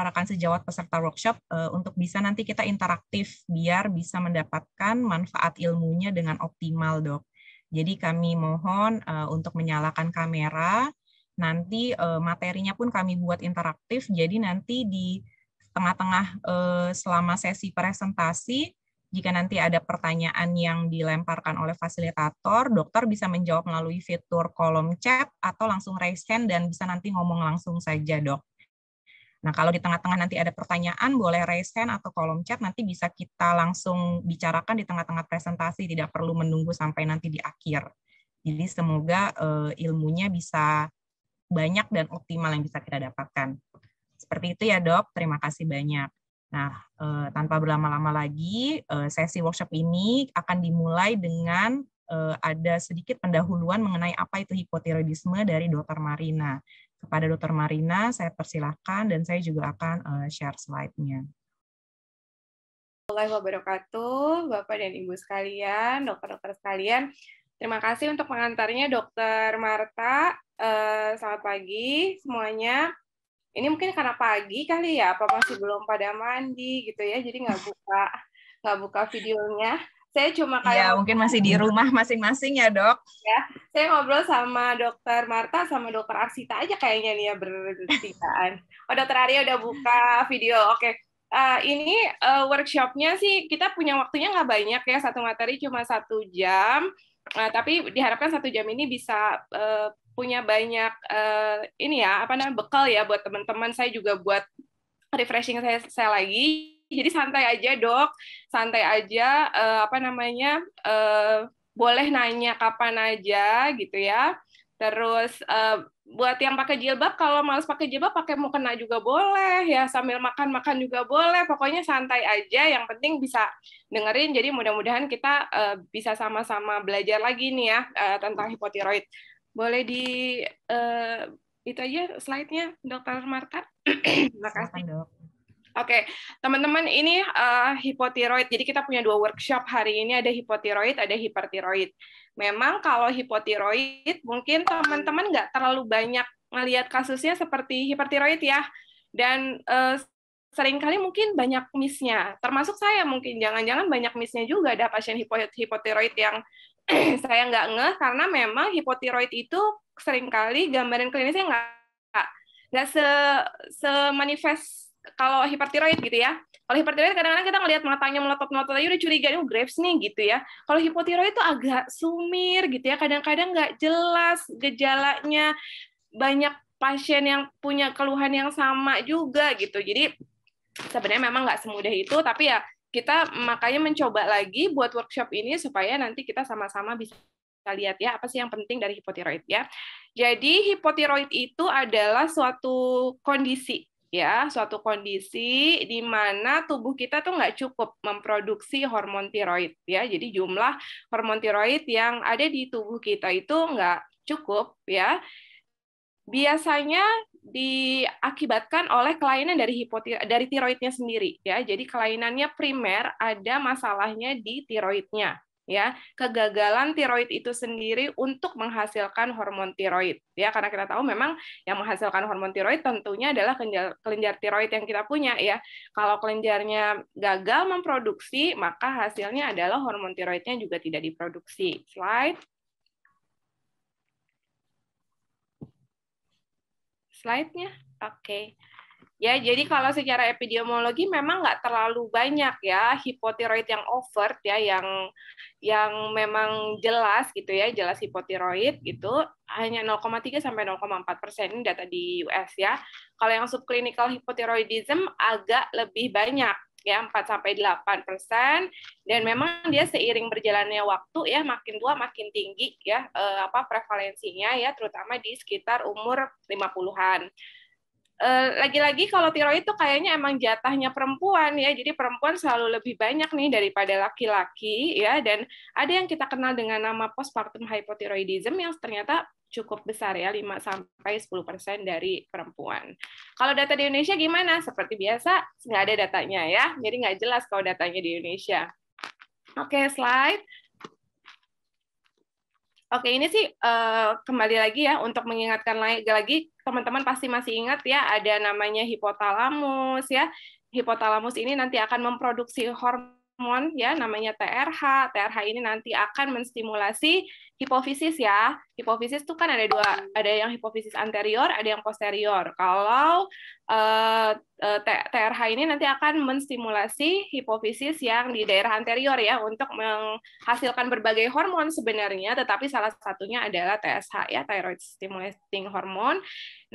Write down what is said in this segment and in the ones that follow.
para rekan sejawat peserta workshop uh, untuk bisa nanti kita interaktif biar bisa mendapatkan manfaat ilmunya dengan optimal, Dok. Jadi kami mohon uh, untuk menyalakan kamera, nanti uh, materinya pun kami buat interaktif, jadi nanti di tengah-tengah uh, selama sesi presentasi, jika nanti ada pertanyaan yang dilemparkan oleh fasilitator, dokter bisa menjawab melalui fitur kolom chat atau langsung raise hand dan bisa nanti ngomong langsung saja, dok. Nah, kalau di tengah-tengah nanti ada pertanyaan, boleh raise hand atau kolom chat, nanti bisa kita langsung bicarakan di tengah-tengah presentasi, tidak perlu menunggu sampai nanti di akhir. Jadi semoga uh, ilmunya bisa banyak dan optimal yang bisa kita dapatkan. Seperti itu ya dok, terima kasih banyak. Nah, uh, tanpa berlama-lama lagi, uh, sesi workshop ini akan dimulai dengan ada sedikit pendahuluan mengenai apa itu hipotiroidisme dari dokter Marina kepada Dr. Marina. Saya persilahkan dan saya juga akan eh, share slide-nya. Assalamualaikum wabarakatuh, Bapak dan Ibu sekalian, dokter-dokter sekalian. Terima kasih untuk pengantarnya Dokter Marta. Eh, selamat pagi semuanya. Ini mungkin karena pagi kali ya, apa masih belum pada mandi gitu ya, jadi nggak buka nggak buka videonya saya cuma iya, kayak ya, mungkin masih di rumah masing-masing ya dok ya saya ngobrol sama dokter Marta sama dokter Arsita aja kayaknya nih ya berdiskusian oh dokter Arya udah buka video oke okay. uh, eh, ini uh, workshopnya sih kita punya waktunya nggak banyak ya satu materi cuma satu jam uh, tapi diharapkan satu jam ini bisa uh, punya banyak uh, ini ya apa namanya bekal ya buat teman-teman saya juga buat refreshing saya, saya lagi jadi santai aja dok santai aja uh, apa namanya uh, boleh nanya kapan aja gitu ya terus uh, buat yang pakai jilbab kalau males pakai jilbab pakai mau kena juga boleh ya sambil makan makan juga boleh pokoknya santai aja yang penting bisa dengerin jadi mudah-mudahan kita uh, bisa sama-sama belajar lagi nih ya uh, tentang hipotiroid boleh di uh, itu aja slide-nya dokter Marta terima kasih dok Oke, okay. teman-teman ini uh, hipotiroid. Jadi kita punya dua workshop hari ini ada hipotiroid, ada hipertiroid. Memang kalau hipotiroid mungkin teman-teman nggak terlalu banyak melihat kasusnya seperti hipertiroid ya. Dan uh, seringkali mungkin banyak miss-nya. Termasuk saya mungkin jangan-jangan banyak miss-nya juga ada pasien hipotiroid yang saya nggak ngeh karena memang hipotiroid itu seringkali gambaran klinisnya nggak nggak se, se manifest kalau hipertiroid gitu ya. Kalau hipertiroid kadang-kadang kita ngelihat matanya melotot-melotot aja udah curiga nih oh, Graves nih gitu ya. Kalau hipotiroid itu agak sumir gitu ya, kadang-kadang nggak -kadang jelas gejalanya. Banyak pasien yang punya keluhan yang sama juga gitu. Jadi sebenarnya memang nggak semudah itu, tapi ya kita makanya mencoba lagi buat workshop ini supaya nanti kita sama-sama bisa kita lihat ya apa sih yang penting dari hipotiroid ya. Jadi hipotiroid itu adalah suatu kondisi ya suatu kondisi di mana tubuh kita tuh nggak cukup memproduksi hormon tiroid ya jadi jumlah hormon tiroid yang ada di tubuh kita itu nggak cukup ya biasanya diakibatkan oleh kelainan dari hipoti dari tiroidnya sendiri ya jadi kelainannya primer ada masalahnya di tiroidnya ya kegagalan tiroid itu sendiri untuk menghasilkan hormon tiroid ya karena kita tahu memang yang menghasilkan hormon tiroid tentunya adalah kelenjar, kelenjar tiroid yang kita punya ya kalau kelenjarnya gagal memproduksi maka hasilnya adalah hormon tiroidnya juga tidak diproduksi slide slide-nya oke okay. Ya, jadi kalau secara epidemiologi memang nggak terlalu banyak ya hipotiroid yang overt ya yang yang memang jelas gitu ya, jelas hipotiroid gitu hanya 0,3 sampai 0,4 persen data di US ya. Kalau yang subclinical hipotiroidism agak lebih banyak ya 4 sampai 8 persen dan memang dia seiring berjalannya waktu ya makin tua makin tinggi ya eh, apa prevalensinya ya terutama di sekitar umur 50-an. Eh, lagi-lagi kalau tiroid itu kayaknya emang jatahnya perempuan ya. Jadi perempuan selalu lebih banyak nih daripada laki-laki ya dan ada yang kita kenal dengan nama postpartum hypothyroidism yang ternyata cukup besar ya 5 sampai 10% dari perempuan. Kalau data di Indonesia gimana? Seperti biasa nggak ada datanya ya. Jadi nggak jelas kalau datanya di Indonesia. Oke, okay, slide. Oke, ini sih uh, kembali lagi ya untuk mengingatkan lagi teman-teman pasti masih ingat ya ada namanya hipotalamus ya. Hipotalamus ini nanti akan memproduksi hormon hormon ya namanya TRH. TRH ini nanti akan menstimulasi hipofisis ya. Hipofisis itu kan ada dua, ada yang hipofisis anterior, ada yang posterior. Kalau uh, eh, eh, TRH ini nanti akan menstimulasi hipofisis yang di daerah anterior ya untuk menghasilkan berbagai hormon sebenarnya, tetapi salah satunya adalah TSH ya, thyroid stimulating hormone.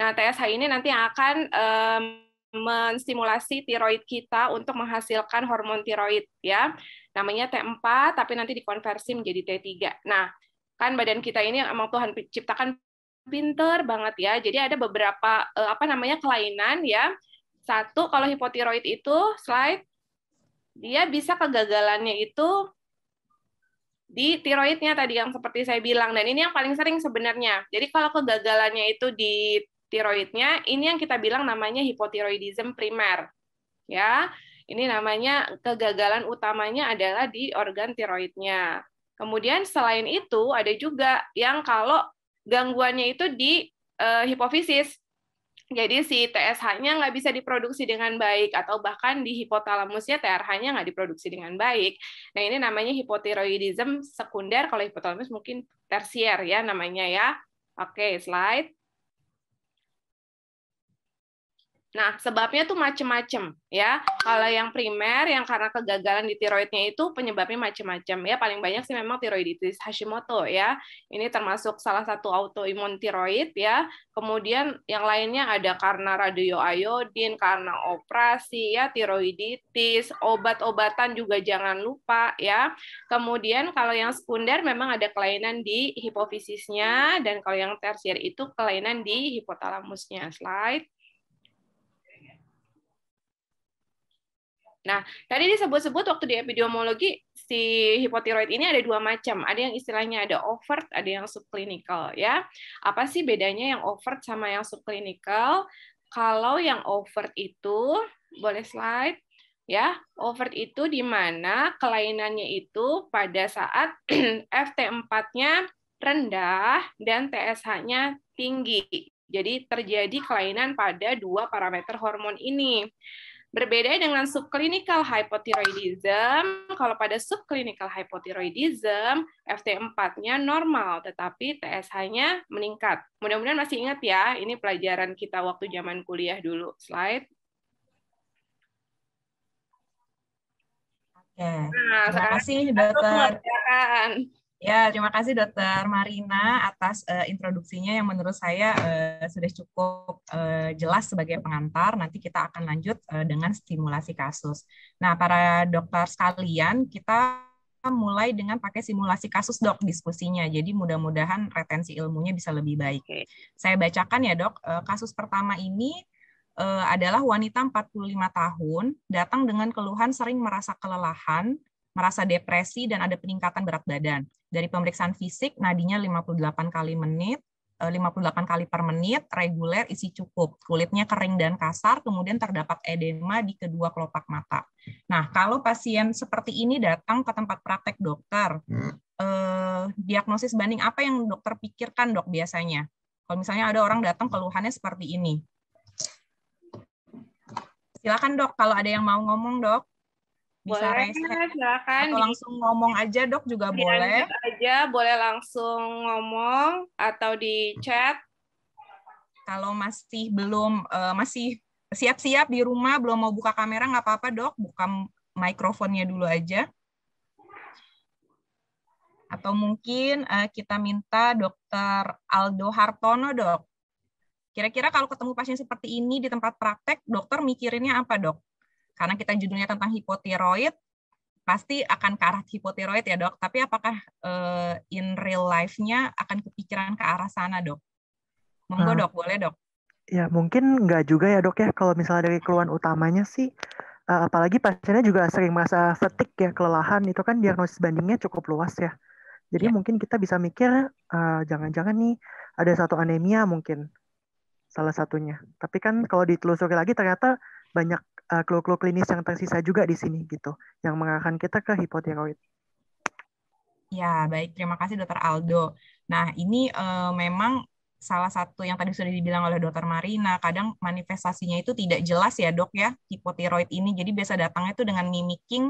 Nah, TSH ini nanti akan um, menstimulasi tiroid kita untuk menghasilkan hormon tiroid ya. Namanya T4 tapi nanti dikonversi menjadi T3. Nah, kan badan kita ini emang Tuhan ciptakan pinter banget ya. Jadi ada beberapa eh, apa namanya kelainan ya. Satu kalau hipotiroid itu slide dia bisa kegagalannya itu di tiroidnya tadi yang seperti saya bilang dan ini yang paling sering sebenarnya. Jadi kalau kegagalannya itu di tiroidnya, ini yang kita bilang namanya hipotiroidism primer. Ya, ini namanya kegagalan utamanya adalah di organ tiroidnya. Kemudian selain itu ada juga yang kalau gangguannya itu di uh, hipofisis. Jadi si TSH-nya nggak bisa diproduksi dengan baik atau bahkan di hipotalamusnya TRH-nya nggak diproduksi dengan baik. Nah ini namanya hipotiroidism sekunder. Kalau hipotalamus mungkin tersier ya namanya ya. Oke slide. Nah, sebabnya tuh macem-macem ya. Kalau yang primer, yang karena kegagalan di tiroidnya itu penyebabnya macem-macem ya. Paling banyak sih memang tiroiditis Hashimoto ya. Ini termasuk salah satu autoimun tiroid ya. Kemudian yang lainnya ada karena radioiodin, karena operasi ya, tiroiditis, obat-obatan juga jangan lupa ya. Kemudian kalau yang sekunder memang ada kelainan di hipofisisnya dan kalau yang tersier itu kelainan di hipotalamusnya. Slide. Nah, tadi disebut-sebut waktu di epidemiologi si hipotiroid ini ada dua macam. Ada yang istilahnya ada overt, ada yang subclinical ya. Apa sih bedanya yang overt sama yang subclinical? Kalau yang overt itu boleh slide ya. Overt itu di mana kelainannya itu pada saat FT4-nya rendah dan TSH-nya tinggi. Jadi terjadi kelainan pada dua parameter hormon ini. Berbeda dengan subclinical hypothyroidism, kalau pada subclinical hypothyroidism, FT4-nya normal, tetapi TSH-nya meningkat. Mudah-mudahan masih ingat ya, ini pelajaran kita waktu zaman kuliah dulu. Slide. Oke, nah, terima kasih, dokter. Ya, terima kasih Dokter Marina atas uh, introduksinya yang menurut saya uh, sudah cukup uh, jelas sebagai pengantar. Nanti kita akan lanjut uh, dengan stimulasi kasus. Nah, para dokter sekalian, kita mulai dengan pakai simulasi kasus dok diskusinya. Jadi mudah-mudahan retensi ilmunya bisa lebih baik. Saya bacakan ya dok, kasus pertama ini adalah wanita 45 tahun datang dengan keluhan sering merasa kelelahan, merasa depresi dan ada peningkatan berat badan. Dari pemeriksaan fisik nadinya 58 kali menit, 58 eh, kali per menit, reguler, isi cukup, kulitnya kering dan kasar, kemudian terdapat edema di kedua kelopak mata. Nah, kalau pasien seperti ini datang ke tempat praktek dokter, hmm. eh, diagnosis banding apa yang dokter pikirkan dok biasanya? Kalau misalnya ada orang datang keluhannya seperti ini. Silakan dok, kalau ada yang mau ngomong dok bisa boleh, silakan. Atau langsung ngomong aja dok juga di boleh. aja boleh langsung ngomong atau di chat. Kalau masih belum uh, masih siap-siap di rumah belum mau buka kamera nggak apa-apa dok buka mikrofonnya dulu aja. Atau mungkin uh, kita minta dokter Aldo Hartono dok. Kira-kira kalau ketemu pasien seperti ini di tempat praktek, dokter mikirinnya apa dok? Karena kita judulnya tentang hipotiroid, pasti akan ke arah hipotiroid ya dok. Tapi apakah uh, in real life-nya akan kepikiran ke arah sana dok? Monggo uh, dok, boleh dok. Ya mungkin nggak juga ya dok ya. Kalau misalnya dari keluhan utamanya sih, uh, apalagi pasiennya juga sering merasa fatigue ya, kelelahan. Itu kan diagnosis bandingnya cukup luas ya. Jadi ya. mungkin kita bisa mikir jangan-jangan uh, jangan -jangan nih ada satu anemia mungkin salah satunya. Tapi kan kalau ditelusuri lagi ternyata banyak Eh, keluh-keluh klinis yang tersisa juga di sini gitu, yang mengarahkan kita ke hipotiroid. Ya, baik. Terima kasih Dokter Aldo. Nah, ini uh, memang salah satu yang tadi sudah dibilang oleh Dokter Marina, kadang manifestasinya itu tidak jelas ya dok ya, hipotiroid ini. Jadi biasa datangnya itu dengan mimicking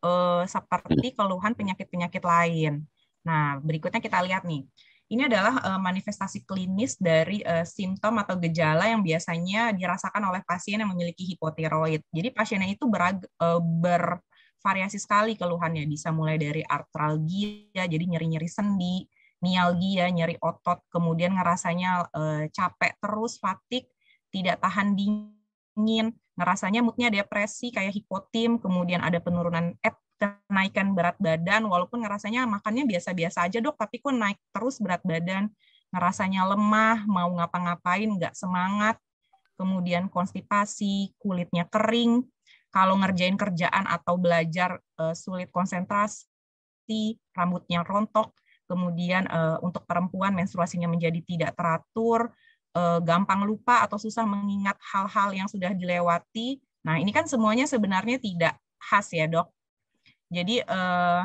uh, seperti iya. keluhan penyakit-penyakit lain. Nah, berikutnya kita lihat nih. Ini adalah eh, manifestasi klinis dari eh, simptom atau gejala yang biasanya dirasakan oleh pasien yang memiliki hipotiroid. Jadi pasiennya itu berag, eh, bervariasi sekali keluhannya, bisa mulai dari artralgia, jadi nyeri-nyeri sendi, mialgia, nyeri otot, kemudian ngerasanya capek terus, fatik, tidak tahan dingin, ngerasanya moodnya depresi kayak hipotim, kemudian ada penurunan kenaikan berat badan walaupun ngerasanya makannya biasa-biasa aja dok tapi kok naik terus berat badan ngerasanya lemah mau ngapa-ngapain nggak semangat kemudian konstipasi kulitnya kering kalau ngerjain kerjaan atau belajar eh, sulit konsentrasi rambutnya rontok kemudian eh, untuk perempuan menstruasinya menjadi tidak teratur eh, gampang lupa atau susah mengingat hal-hal yang sudah dilewati nah ini kan semuanya sebenarnya tidak khas ya dok jadi uh,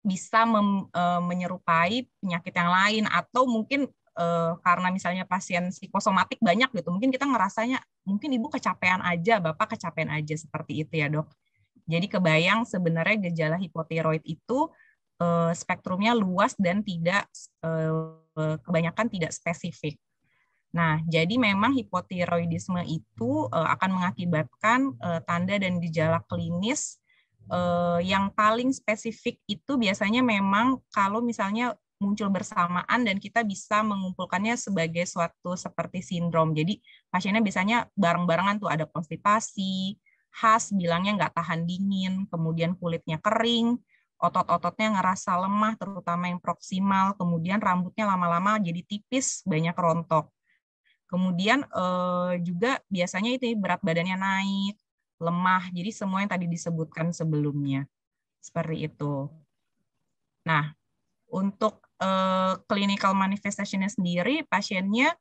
bisa mem, uh, menyerupai penyakit yang lain atau mungkin uh, karena misalnya pasien psikosomatik banyak gitu, mungkin kita ngerasanya mungkin ibu kecapean aja, bapak kecapean aja seperti itu ya dok. Jadi kebayang sebenarnya gejala hipotiroid itu uh, spektrumnya luas dan tidak uh, kebanyakan tidak spesifik. Nah, jadi memang hipotiroidisme itu akan mengakibatkan tanda dan gejala klinis uh, yang paling spesifik itu biasanya memang kalau misalnya muncul bersamaan dan kita bisa mengumpulkannya sebagai suatu seperti sindrom. Jadi pasiennya biasanya bareng-barengan tuh ada konstipasi, khas bilangnya nggak tahan dingin, kemudian kulitnya kering, otot-ototnya ngerasa lemah terutama yang proksimal, kemudian rambutnya lama-lama jadi tipis, banyak rontok. Kemudian eh, juga biasanya itu berat badannya naik, lemah. Jadi semua yang tadi disebutkan sebelumnya. Seperti itu. Nah, untuk uh, clinical manifestationnya sendiri, pasiennya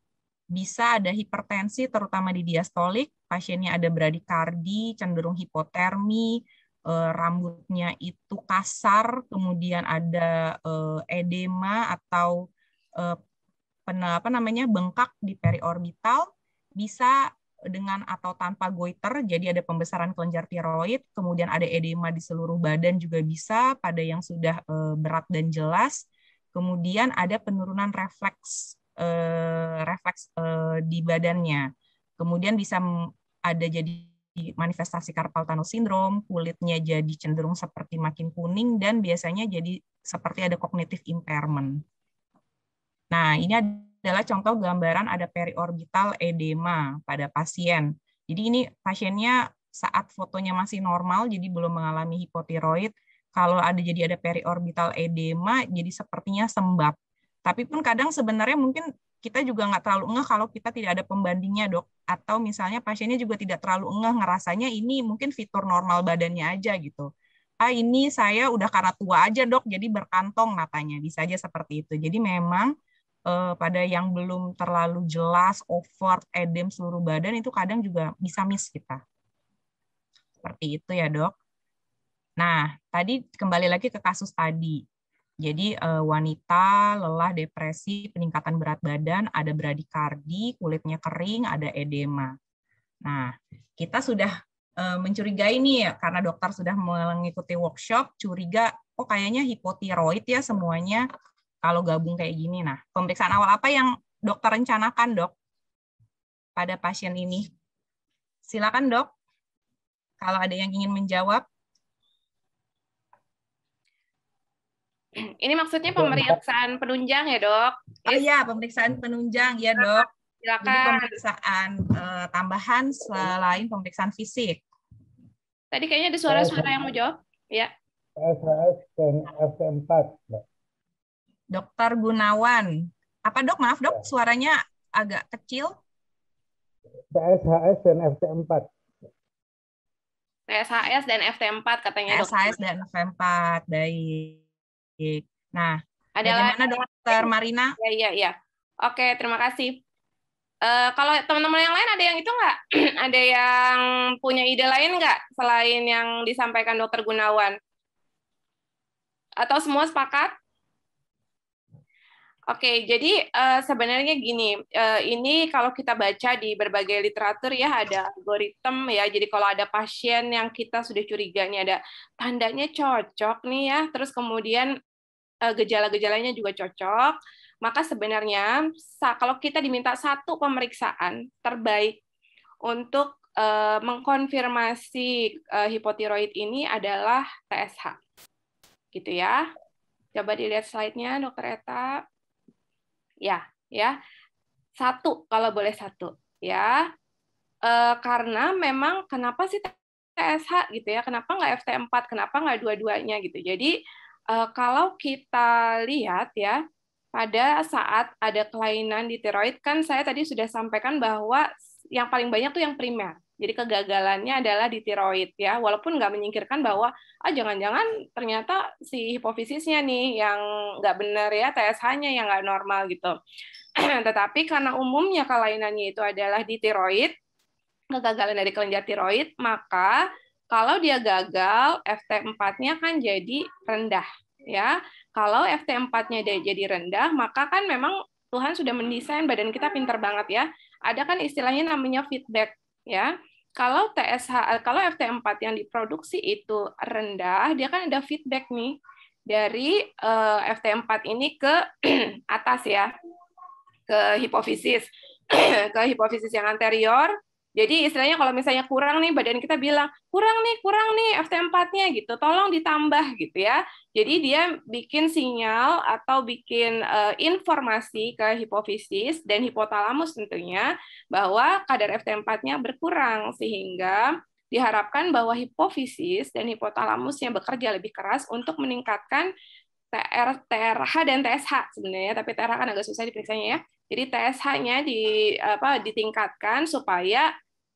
bisa ada hipertensi terutama di diastolik, pasiennya ada bradikardi, cenderung hipotermi, uh, rambutnya itu kasar, kemudian ada uh, edema atau uh, apa namanya bengkak di periorbital, bisa dengan atau tanpa goiter, jadi ada pembesaran kelenjar tiroid, kemudian ada edema di seluruh badan juga bisa pada yang sudah eh, berat dan jelas. Kemudian ada penurunan refleks eh, refleks eh, di badannya. Kemudian bisa ada jadi manifestasi carpal tunnel syndrome, kulitnya jadi cenderung seperti makin kuning dan biasanya jadi seperti ada kognitif impairment. Nah, ini ada adalah contoh gambaran ada periorbital edema pada pasien. Jadi ini pasiennya saat fotonya masih normal, jadi belum mengalami hipotiroid. Kalau ada jadi ada periorbital edema, jadi sepertinya sembab. Tapi pun kadang sebenarnya mungkin kita juga nggak terlalu ngeh kalau kita tidak ada pembandingnya dok atau misalnya pasiennya juga tidak terlalu ngeh ngerasanya ini mungkin fitur normal badannya aja gitu ah ini saya udah karena tua aja dok jadi berkantong matanya bisa aja seperti itu jadi memang uh, pada yang belum terlalu jelas, over edem seluruh badan itu kadang juga bisa miss kita. Seperti itu ya dok. Nah, tadi kembali lagi ke kasus tadi. Jadi eh, wanita lelah, depresi, peningkatan berat badan, ada bradikardi, kulitnya kering, ada edema. Nah, kita sudah eh, mencurigai nih ya, karena dokter sudah mengikuti workshop, curiga, oh kayaknya hipotiroid ya semuanya, kalau gabung kayak gini. Nah, pemeriksaan awal apa yang dokter rencanakan, dok, pada pasien ini? Silakan, dok, kalau ada yang ingin menjawab. Ini maksudnya pemeriksaan penunjang ya, dok? Oh iya, pemeriksaan penunjang ya, dok. Silakan. Jadi pemeriksaan uh, tambahan selain pemeriksaan fisik. Tadi kayaknya ada suara-suara yang mau jawab. Ya. SHS dan SM4, Mbak. Dokter Gunawan. Apa dok? Maaf dok, ya. suaranya agak kecil. PSHS dan FT4. PSHS dan FT4 katanya dok. PSHS dan FT4, baik. Nah, ada bagaimana dokter Marina? Iya, iya, iya. Oke, terima kasih. Uh, kalau teman-teman yang lain ada yang itu nggak? ada yang punya ide lain nggak selain yang disampaikan dokter Gunawan? Atau semua sepakat? Oke, jadi uh, sebenarnya gini, uh, ini kalau kita baca di berbagai literatur ya ada algoritma ya. Jadi kalau ada pasien yang kita sudah curiga nih ada tandanya cocok nih ya, terus kemudian uh, gejala-gejalanya juga cocok, maka sebenarnya kalau kita diminta satu pemeriksaan terbaik untuk uh, mengkonfirmasi uh, hipotiroid ini adalah TSH. Gitu ya. Coba dilihat slide-nya, Dokter Eta ya, ya. Satu kalau boleh satu, ya. E, karena memang kenapa sih TSH gitu ya? Kenapa nggak FT4? Kenapa nggak dua-duanya gitu? Jadi e, kalau kita lihat ya pada saat ada kelainan di tiroid kan saya tadi sudah sampaikan bahwa yang paling banyak tuh yang primer jadi kegagalannya adalah di tiroid ya, walaupun nggak menyingkirkan bahwa ah jangan-jangan ternyata si hipofisisnya nih yang nggak benar ya TSH-nya yang nggak normal gitu. Tetapi karena umumnya kelainannya itu adalah di tiroid, kegagalan dari kelenjar tiroid, maka kalau dia gagal FT4-nya kan jadi rendah ya. Kalau FT4-nya jadi rendah, maka kan memang Tuhan sudah mendesain badan kita pinter banget ya. Ada kan istilahnya namanya feedback ya kalau TSH kalau FT4 yang diproduksi itu rendah, dia kan ada feedback nih dari uh, eh, FT4 ini ke atas ya, ke hipofisis, ke hipofisis yang anterior, jadi istilahnya kalau misalnya kurang nih badan kita bilang kurang nih kurang nih FT4-nya gitu, tolong ditambah gitu ya. Jadi dia bikin sinyal atau bikin uh, informasi ke hipofisis dan hipotalamus tentunya bahwa kadar FT4-nya berkurang sehingga diharapkan bahwa hipofisis dan hipotalamusnya bekerja lebih keras untuk meningkatkan TR, TRH dan TSH sebenarnya, tapi TRH kan agak susah diperiksanya ya. Jadi TSH-nya di apa ditingkatkan supaya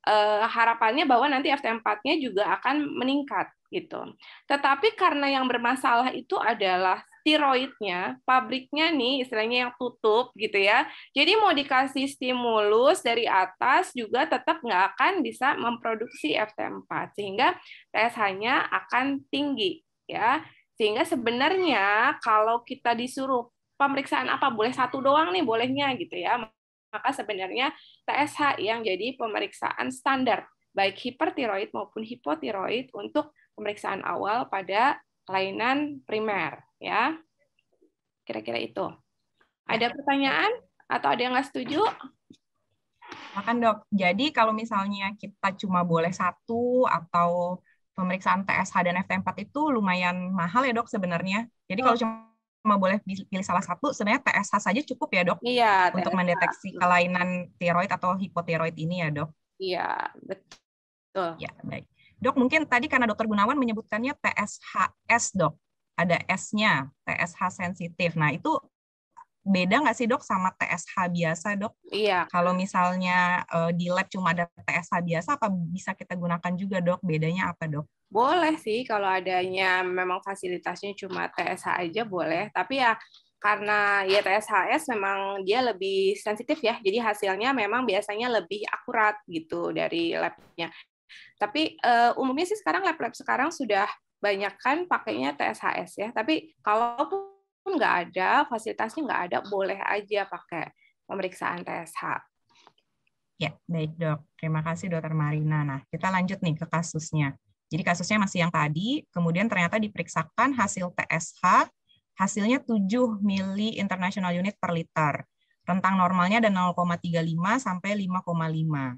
uh, harapannya bahwa nanti FT4-nya juga akan meningkat gitu. Tetapi karena yang bermasalah itu adalah tiroidnya, pabriknya nih istilahnya yang tutup gitu ya. Jadi mau dikasih stimulus dari atas juga tetap nggak akan bisa memproduksi FT4 sehingga tsh nya akan tinggi ya. Sehingga sebenarnya kalau kita disuruh pemeriksaan apa boleh satu doang nih bolehnya gitu ya maka sebenarnya TSH yang jadi pemeriksaan standar baik hipertiroid maupun hipotiroid untuk pemeriksaan awal pada kelainan primer ya. Kira-kira itu. Ada ya. pertanyaan atau ada yang nggak setuju? Makan dok. Jadi kalau misalnya kita cuma boleh satu atau pemeriksaan TSH dan FT4 itu lumayan mahal ya dok sebenarnya. Jadi kalau oh. cuma cuma boleh pilih salah satu, sebenarnya TSH saja cukup ya dok? Iya. Untuk TSH. mendeteksi kelainan tiroid atau hipotiroid ini ya dok? Iya, betul. Ya, baik. Dok, mungkin tadi karena dokter Gunawan menyebutkannya TSHS dok, ada S-nya, TSH sensitif. Nah itu beda nggak sih dok sama TSH biasa dok? Iya. Kalau misalnya eh, di lab cuma ada TSH biasa, apa bisa kita gunakan juga dok? Bedanya apa dok? Boleh sih kalau adanya memang fasilitasnya cuma TSH aja boleh, tapi ya karena ya TSHS memang dia lebih sensitif ya, jadi hasilnya memang biasanya lebih akurat gitu dari labnya. Tapi uh, umumnya sih sekarang lab-lab sekarang sudah banyak kan pakainya TSHS ya, tapi kalaupun nggak ada fasilitasnya nggak ada boleh aja pakai pemeriksaan TSH. Ya baik dok, terima kasih dokter Marina. Nah kita lanjut nih ke kasusnya. Jadi kasusnya masih yang tadi, kemudian ternyata diperiksakan hasil TSH, hasilnya 7 mili international unit per liter. Rentang normalnya ada 0,35 sampai 5,5.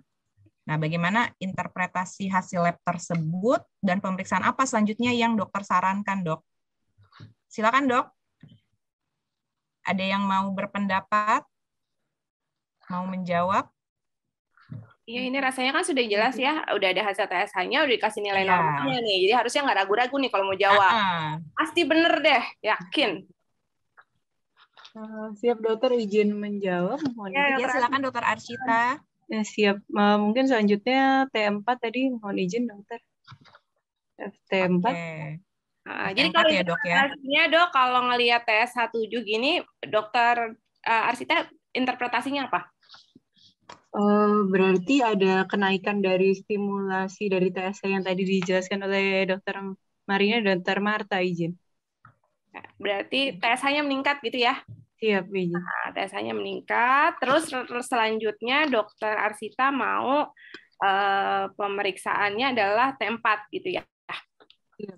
Nah, bagaimana interpretasi hasil lab tersebut dan pemeriksaan apa selanjutnya yang dokter sarankan, dok? Silakan, dok. Ada yang mau berpendapat? Mau menjawab? Iya, ini rasanya kan sudah jelas ya, udah ada hasil TSH-nya, udah dikasih nilai yeah. normalnya nih. Jadi harusnya nggak ragu-ragu nih kalau mau jawab. uh huh Pasti bener deh, yakin. Uh, siap dokter izin menjawab. Mohon ya, izin. ya silakan dokter Arsita. Ya, siap. Uh, mungkin selanjutnya T4 tadi mohon izin dokter. T4. Okay. Nah, jadi ya, kalau ya, dok, ya. dok kalau ngelihat TS17 gini, dokter uh, eh, Arsita interpretasinya apa? Oh, berarti ada kenaikan dari stimulasi dari TSA yang tadi dijelaskan oleh Dokter Marina dan Dr Marta izin. Nah, berarti TSH-nya meningkat gitu ya? Siap, izin. Nah, TSH-nya meningkat. Terus selanjutnya Dokter Arsita mau eh, pemeriksaannya adalah T4 gitu ya? Iya,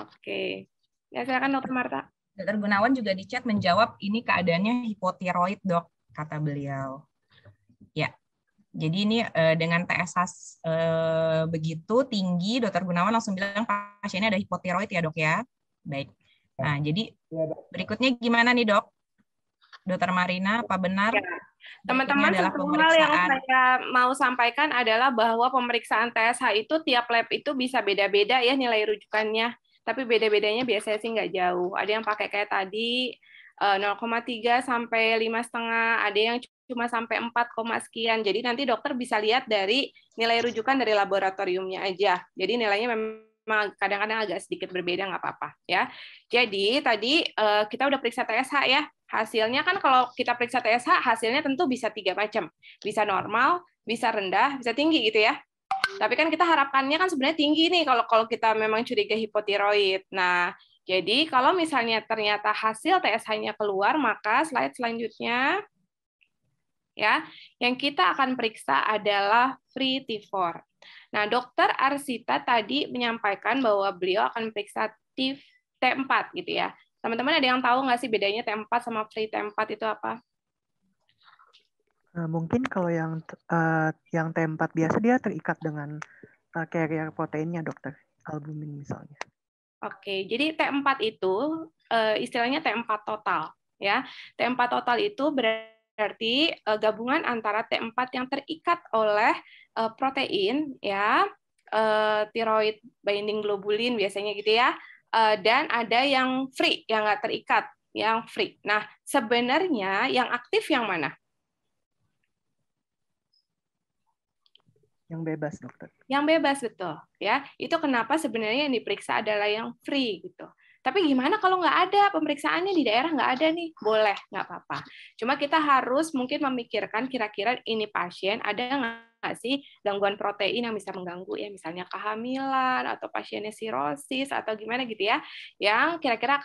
Oke. Ya, silakan Dokter Marta. Dokter Gunawan juga di chat menjawab ini keadaannya hipotiroid dok kata beliau. Ya, jadi ini uh, dengan TSH eh, uh, begitu tinggi, dokter Gunawan langsung bilang pasiennya ada hipotiroid ya dok ya. Baik. Ya. Nah jadi ya, berikutnya gimana nih dok? Dokter Marina, apa benar? Ya. Teman-teman, satu hal yang saya mau sampaikan adalah bahwa pemeriksaan TSH itu tiap lab itu bisa beda-beda ya nilai rujukannya. Tapi beda-bedanya biasanya sih nggak jauh. Ada yang pakai kayak tadi, 0,3 eh, sampai 5,5, ada yang cuma sampai 4, sekian. Jadi nanti dokter bisa lihat dari nilai rujukan dari laboratoriumnya aja. Jadi nilainya memang kadang-kadang agak sedikit berbeda, nggak apa-apa. ya. Jadi tadi eh, kita udah periksa TSH ya. Hasilnya kan kalau kita periksa TSH, hasilnya tentu bisa tiga macam. Bisa normal, bisa rendah, bisa tinggi gitu ya. Tapi kan kita harapkannya kan sebenarnya tinggi nih kalau kalau kita memang curiga hipotiroid. Nah, jadi kalau misalnya ternyata hasil TSH-nya keluar, maka slide selanjutnya ya, yang kita akan periksa adalah free T4. Nah, dokter Arsita tadi menyampaikan bahwa beliau akan periksa T4 gitu ya. Teman-teman ada yang tahu nggak sih bedanya T4 sama free T4 itu apa? Eh, mungkin kalau yang uh, yang T4 biasa dia terikat dengan uh, carrier proteinnya dokter, albumin misalnya. Oke, jadi T4 itu eh, istilahnya T4 total ya. T4 total itu berarti eh, gabungan antara T4 yang terikat oleh eh, protein ya, tiroid binding globulin biasanya gitu ya. dan ada yang free yang nggak terikat, yang free. Nah, sebenarnya yang aktif yang mana? yang bebas dokter yang bebas betul ya itu kenapa sebenarnya yang diperiksa adalah yang free gitu tapi gimana kalau nggak ada pemeriksaannya di daerah nggak ada nih boleh nggak apa-apa cuma kita harus mungkin memikirkan kira-kira ini pasien ada nggak nggak sih gangguan protein yang bisa mengganggu ya misalnya kehamilan atau pasiennya sirosis atau gimana gitu ya yang kira-kira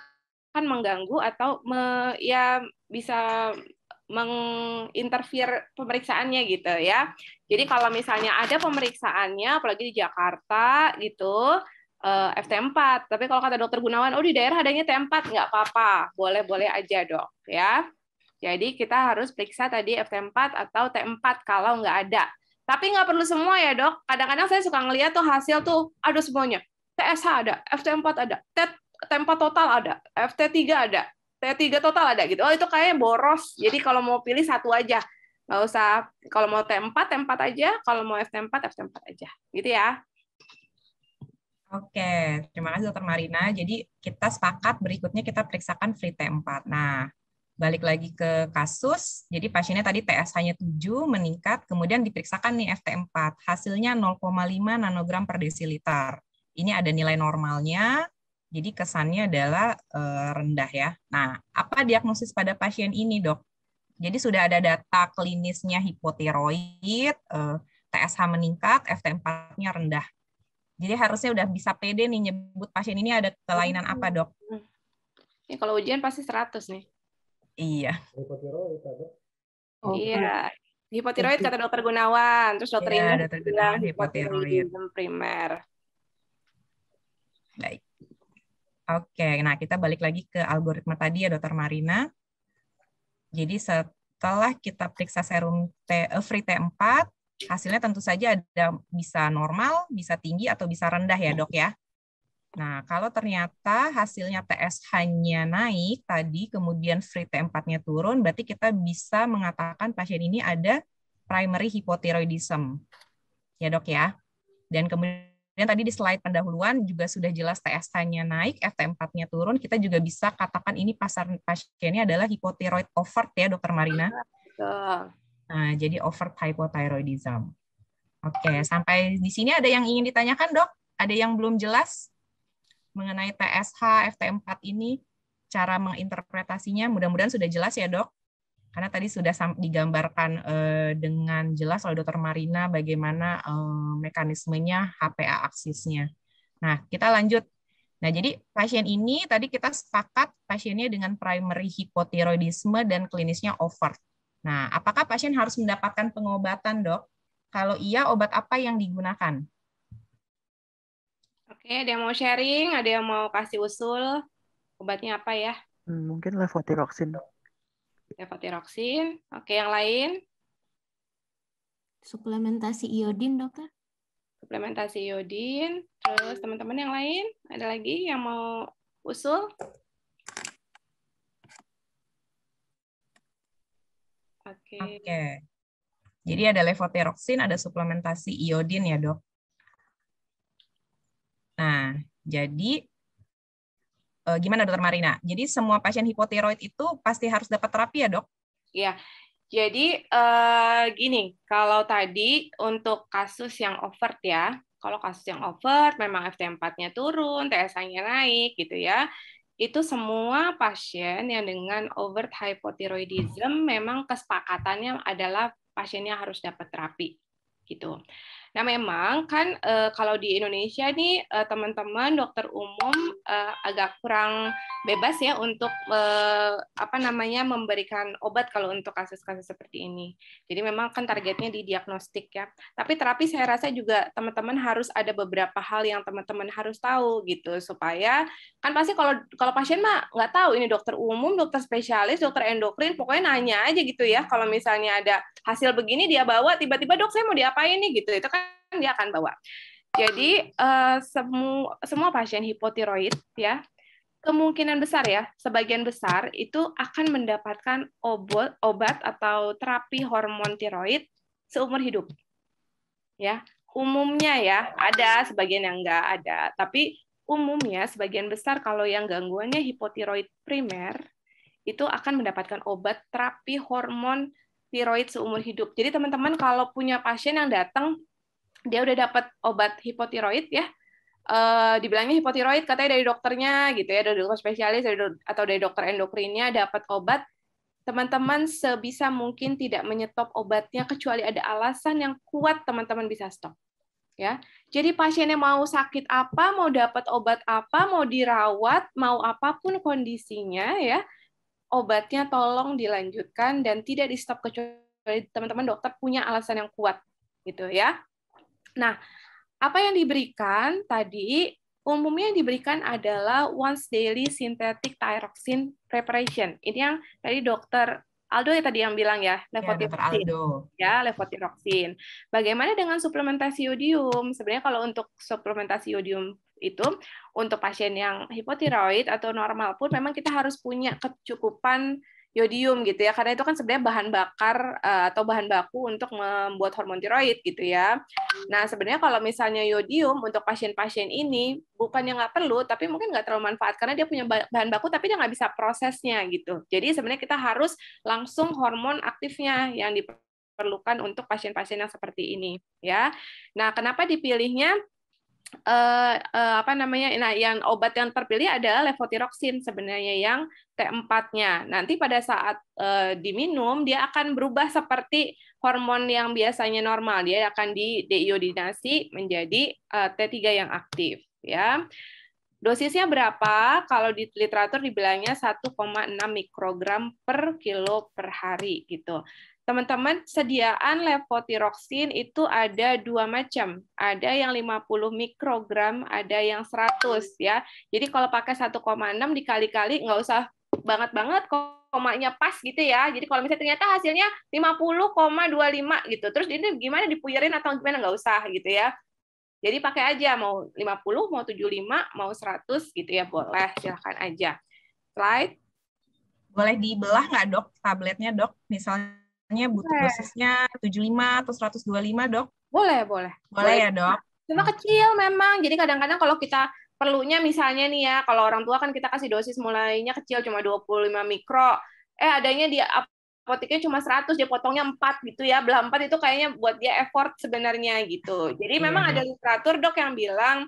akan mengganggu atau me, ya bisa menginterfere pemeriksaannya gitu ya. Jadi kalau misalnya ada pemeriksaannya, apalagi di Jakarta gitu, uh, eh, FT4. Tapi kalau kata dokter Gunawan, oh di daerah adanya T4, nggak apa-apa, boleh-boleh aja dok, ya. Jadi kita harus periksa tadi FT4 atau T4 kalau nggak ada. Tapi nggak perlu semua ya dok. Kadang-kadang saya suka ngeliat tuh hasil tuh, ada semuanya. TSH ada, FT4 ada, T4 total ada, FT3 ada, T3 total ada gitu. Oh itu kayaknya boros. Jadi kalau mau pilih satu aja nggak usah kalau mau T4 T4 aja kalau mau FT4 FT4 aja gitu ya Oke, terima kasih Dokter Marina. Jadi kita sepakat berikutnya kita periksakan free T4. Nah, balik lagi ke kasus. Jadi pasiennya tadi TSH-nya 7 meningkat, kemudian diperiksakan nih FT4. Hasilnya 0,5 nanogram per desiliter. Ini ada nilai normalnya, jadi kesannya adalah eh, rendah ya. Nah, apa diagnosis pada pasien ini, Dok? Jadi sudah ada data klinisnya hipotiroid, TSH eh, meningkat, FT4-nya rendah. Jadi harusnya udah bisa pede nih nyebut pasien ini ada kelainan hmm. apa, Dok? Ini hmm. ya, kalau ujian pasti 100 nih. Iya. Hipotiroid ada. Oh, iya. iya. Hipotiroid kata dokter Gunawan, terus dokter ya, dokter Gunawan hipotiroid primer. Baik. Oke, nah kita balik lagi ke algoritma tadi ya dokter Marina. Jadi setelah kita periksa serum T, eh, free T4, hasilnya tentu saja ada bisa normal, bisa tinggi, atau bisa rendah ya dok ya. Nah, kalau ternyata hasilnya tsh hanya naik tadi, kemudian free T4-nya turun, berarti kita bisa mengatakan pasien ini ada primary hypothyroidism. Ya dok ya. Dan kemudian dan tadi di slide pendahuluan juga sudah jelas TSH-nya naik, FT4-nya turun, kita juga bisa katakan ini pasar pasiennya adalah hipotiroid overt ya dokter Marina. Ah, nah, jadi overt hypothyroidism. Oke, sampai di sini ada yang ingin ditanyakan dok? Ada yang belum jelas mengenai TSH, FT4 ini, cara menginterpretasinya? Mudah-mudahan sudah jelas ya dok. Karena tadi sudah digambarkan eh, dengan jelas oleh Dr. Marina bagaimana eh, mekanismenya HPA aksisnya. Nah, kita lanjut. Nah, jadi pasien ini tadi kita sepakat pasiennya dengan primary hipotiroidisme dan klinisnya over. Nah, apakah pasien harus mendapatkan pengobatan, Dok? Kalau iya, obat apa yang digunakan? Oke, ada yang mau sharing, ada yang mau kasih usul obatnya apa ya? Hmm, mungkin levotiroxin, Dok. Levotiroxin. Oke, yang lain? Suplementasi iodin, dokter. Suplementasi iodin. Terus teman-teman yang lain? Ada lagi yang mau usul? Oke. Oke. Jadi ada levotiroxin, ada suplementasi iodin ya, Dok. Nah, jadi Uh, gimana dokter Marina? Jadi semua pasien hipotiroid itu pasti harus dapat terapi ya dok? Iya, jadi uh, gini, kalau tadi untuk kasus yang overt ya, kalau kasus yang overt memang FT4-nya turun, tsh nya naik gitu ya itu semua pasien yang dengan overt hypothyroidism memang kesepakatannya adalah pasiennya harus dapat terapi gitu. Nah, memang kan e, kalau di Indonesia nih eh, teman-teman dokter umum e, agak kurang bebas ya untuk e, apa namanya memberikan obat kalau untuk kasus-kasus seperti ini. Jadi memang kan targetnya di diagnostik ya. Tapi terapi saya rasa juga teman-teman harus ada beberapa hal yang teman-teman harus tahu gitu supaya kan pasti kalau kalau pasien mah nggak tahu ini dokter umum, dokter spesialis, dokter endokrin, pokoknya nanya aja gitu ya. Kalau misalnya ada hasil begini dia bawa tiba-tiba dok saya mau diapain nih gitu. Itu kan dia akan bawa. Jadi uh, eh, semua semua pasien hipotiroid ya kemungkinan besar ya sebagian besar itu akan mendapatkan obat obat atau terapi hormon tiroid seumur hidup. Ya, umumnya ya ada sebagian yang enggak ada, tapi umumnya sebagian besar kalau yang gangguannya hipotiroid primer itu akan mendapatkan obat terapi hormon tiroid seumur hidup. Jadi teman-teman kalau punya pasien yang datang dia udah dapat obat hipotiroid ya Uh, dibilangnya hipotiroid katanya dari dokternya gitu ya dari dokter spesialis dari do atau dari dokter endokrinnya dapat obat teman-teman sebisa mungkin tidak menyetop obatnya kecuali ada alasan yang kuat teman-teman bisa stop ya jadi pasiennya mau sakit apa mau dapat obat apa mau dirawat mau apapun kondisinya ya obatnya tolong dilanjutkan dan tidak di stop kecuali teman-teman dokter punya alasan yang kuat gitu ya Nah, apa yang diberikan tadi umumnya yang diberikan adalah once daily synthetic thyroxine preparation. Ini yang tadi dokter Aldo ya tadi yang bilang ya, iya, levothyroxine. Ya, ya levothyroxine. Bagaimana dengan suplementasi yodium? Sebenarnya kalau untuk suplementasi yodium itu untuk pasien yang hipotiroid atau normal pun memang kita harus punya kecukupan yodium gitu ya karena itu kan sebenarnya bahan bakar uh, atau bahan baku untuk membuat hormon tiroid gitu ya. Nah sebenarnya kalau misalnya yodium untuk pasien-pasien ini bukan yang nggak perlu tapi mungkin nggak terlalu manfaat karena dia punya bahan baku tapi dia nggak bisa prosesnya gitu. Jadi sebenarnya kita harus langsung hormon aktifnya yang diperlukan untuk pasien-pasien yang seperti ini ya. Nah kenapa dipilihnya uh, apa namanya nah yang obat yang terpilih adalah levotiroxin sebenarnya yang T4-nya. Nanti pada saat uh, diminum dia akan berubah seperti hormon yang biasanya normal, dia akan di deiodinasi menjadi uh, T3 yang aktif ya. Dosisnya berapa? Kalau di literatur dibilangnya 1,6 mikrogram per kilo per hari gitu. Teman-teman, sediaan levotiroxin itu ada dua macam. Ada yang 50 mikrogram, ada yang 100 ya. Jadi kalau pakai 1,6 dikali-kali nggak usah banget-banget komanya pas gitu ya. Jadi kalau misalnya ternyata hasilnya 50,25 gitu. Terus ini gimana dipuyerin atau gimana nggak usah gitu ya. Jadi pakai aja mau 50, mau 75, mau 100 gitu ya boleh silahkan aja. Slide. Boleh dibelah nggak dok tabletnya dok? Misalnya misalnya butuh boleh. dosisnya 75 atau 125, Dok? Boleh, boleh. Boleh ya, Dok? Cuma hmm. kecil memang. Jadi kadang-kadang kalau kita perlunya misalnya nih ya, kalau orang tua kan kita kasih dosis mulainya kecil cuma 25 mikro. Eh adanya di apoteknya cuma 100, dia potongnya 4 gitu ya. Belah 4 itu kayaknya buat dia effort sebenarnya gitu. Jadi hmm. memang hmm. ada literatur, Dok, yang bilang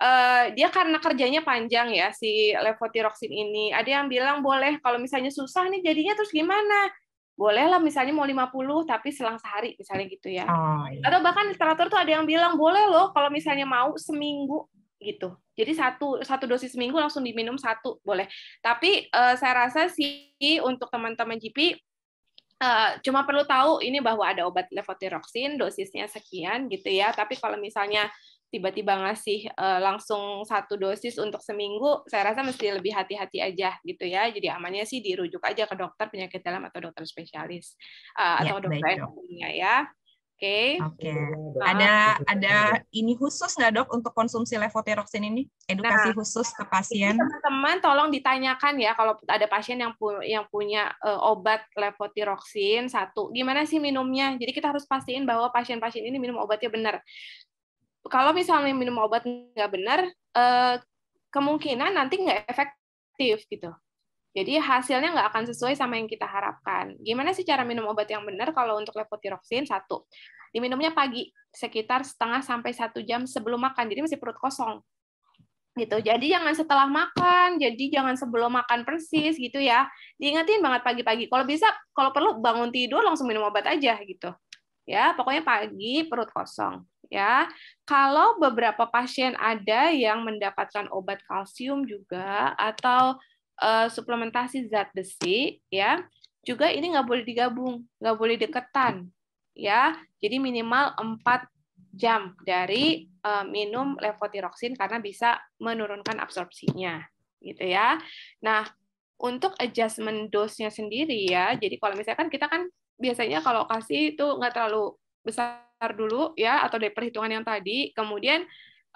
Uh, dia karena kerjanya panjang ya si levotiroxin ini. Ada yang bilang boleh kalau misalnya susah nih jadinya terus gimana? bolehlah misalnya mau 50 tapi selang sehari misalnya gitu ya. Oh, iya. Atau bahkan literatur tuh ada yang bilang boleh loh kalau misalnya mau seminggu gitu. Jadi satu satu dosis seminggu langsung diminum satu boleh. Tapi uh, saya rasa sih untuk teman-teman GP uh, eh, cuma perlu tahu ini bahwa ada obat levotiroxin dosisnya sekian gitu ya. Tapi kalau misalnya tiba-tiba ngasih uh, langsung satu dosis untuk seminggu, saya rasa mesti lebih hati-hati aja gitu ya. Jadi amannya sih dirujuk aja ke dokter penyakit dalam atau dokter spesialis uh, ya, atau dokter umumnya ya. Oke. Okay. Oke. Iya, iya, iya, okay. ada ada ini khusus nggak dok untuk konsumsi levothyroxine ini? Edukasi nah, khusus ke pasien? Teman-teman tolong ditanyakan ya kalau ada pasien yang pu yang punya uh, obat levothyroxine satu, gimana sih minumnya? Jadi kita harus pastiin bahwa pasien-pasien ini minum obatnya benar kalau misalnya minum obat nggak benar, eh, kemungkinan nanti nggak efektif gitu. Jadi hasilnya nggak akan sesuai sama yang kita harapkan. Gimana sih cara minum obat yang benar kalau untuk levotiroxin? Satu, diminumnya pagi, sekitar setengah sampai satu jam sebelum makan. Jadi masih perut kosong. gitu. Jadi jangan setelah makan, jadi jangan sebelum makan persis gitu ya. Diingetin banget pagi-pagi. Kalau bisa, kalau perlu bangun tidur langsung minum obat aja gitu. Ya, pokoknya pagi perut kosong ya. Kalau beberapa pasien ada yang mendapatkan obat kalsium juga atau uh, suplementasi zat besi ya, juga ini nggak boleh digabung, nggak boleh deketan ya. Jadi minimal 4 jam dari uh, minum levotiroxin karena bisa menurunkan absorpsinya gitu ya. Nah, untuk adjustment dosnya sendiri ya. Jadi kalau misalkan kita kan biasanya kalau kasih itu nggak terlalu besar dulu ya atau dari perhitungan yang tadi kemudian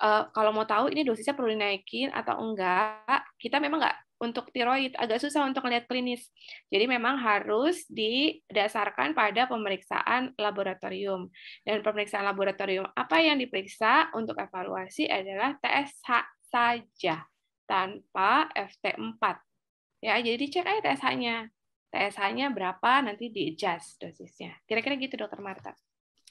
uh, kalau mau tahu ini dosisnya perlu dinaikin atau enggak kita memang enggak untuk tiroid agak susah untuk melihat klinis jadi memang harus didasarkan pada pemeriksaan laboratorium dan pemeriksaan laboratorium apa yang diperiksa untuk evaluasi adalah TSH saja tanpa FT4 ya jadi dicek aja TSH-nya TSH-nya berapa nanti di adjust dosisnya kira-kira gitu dokter Marta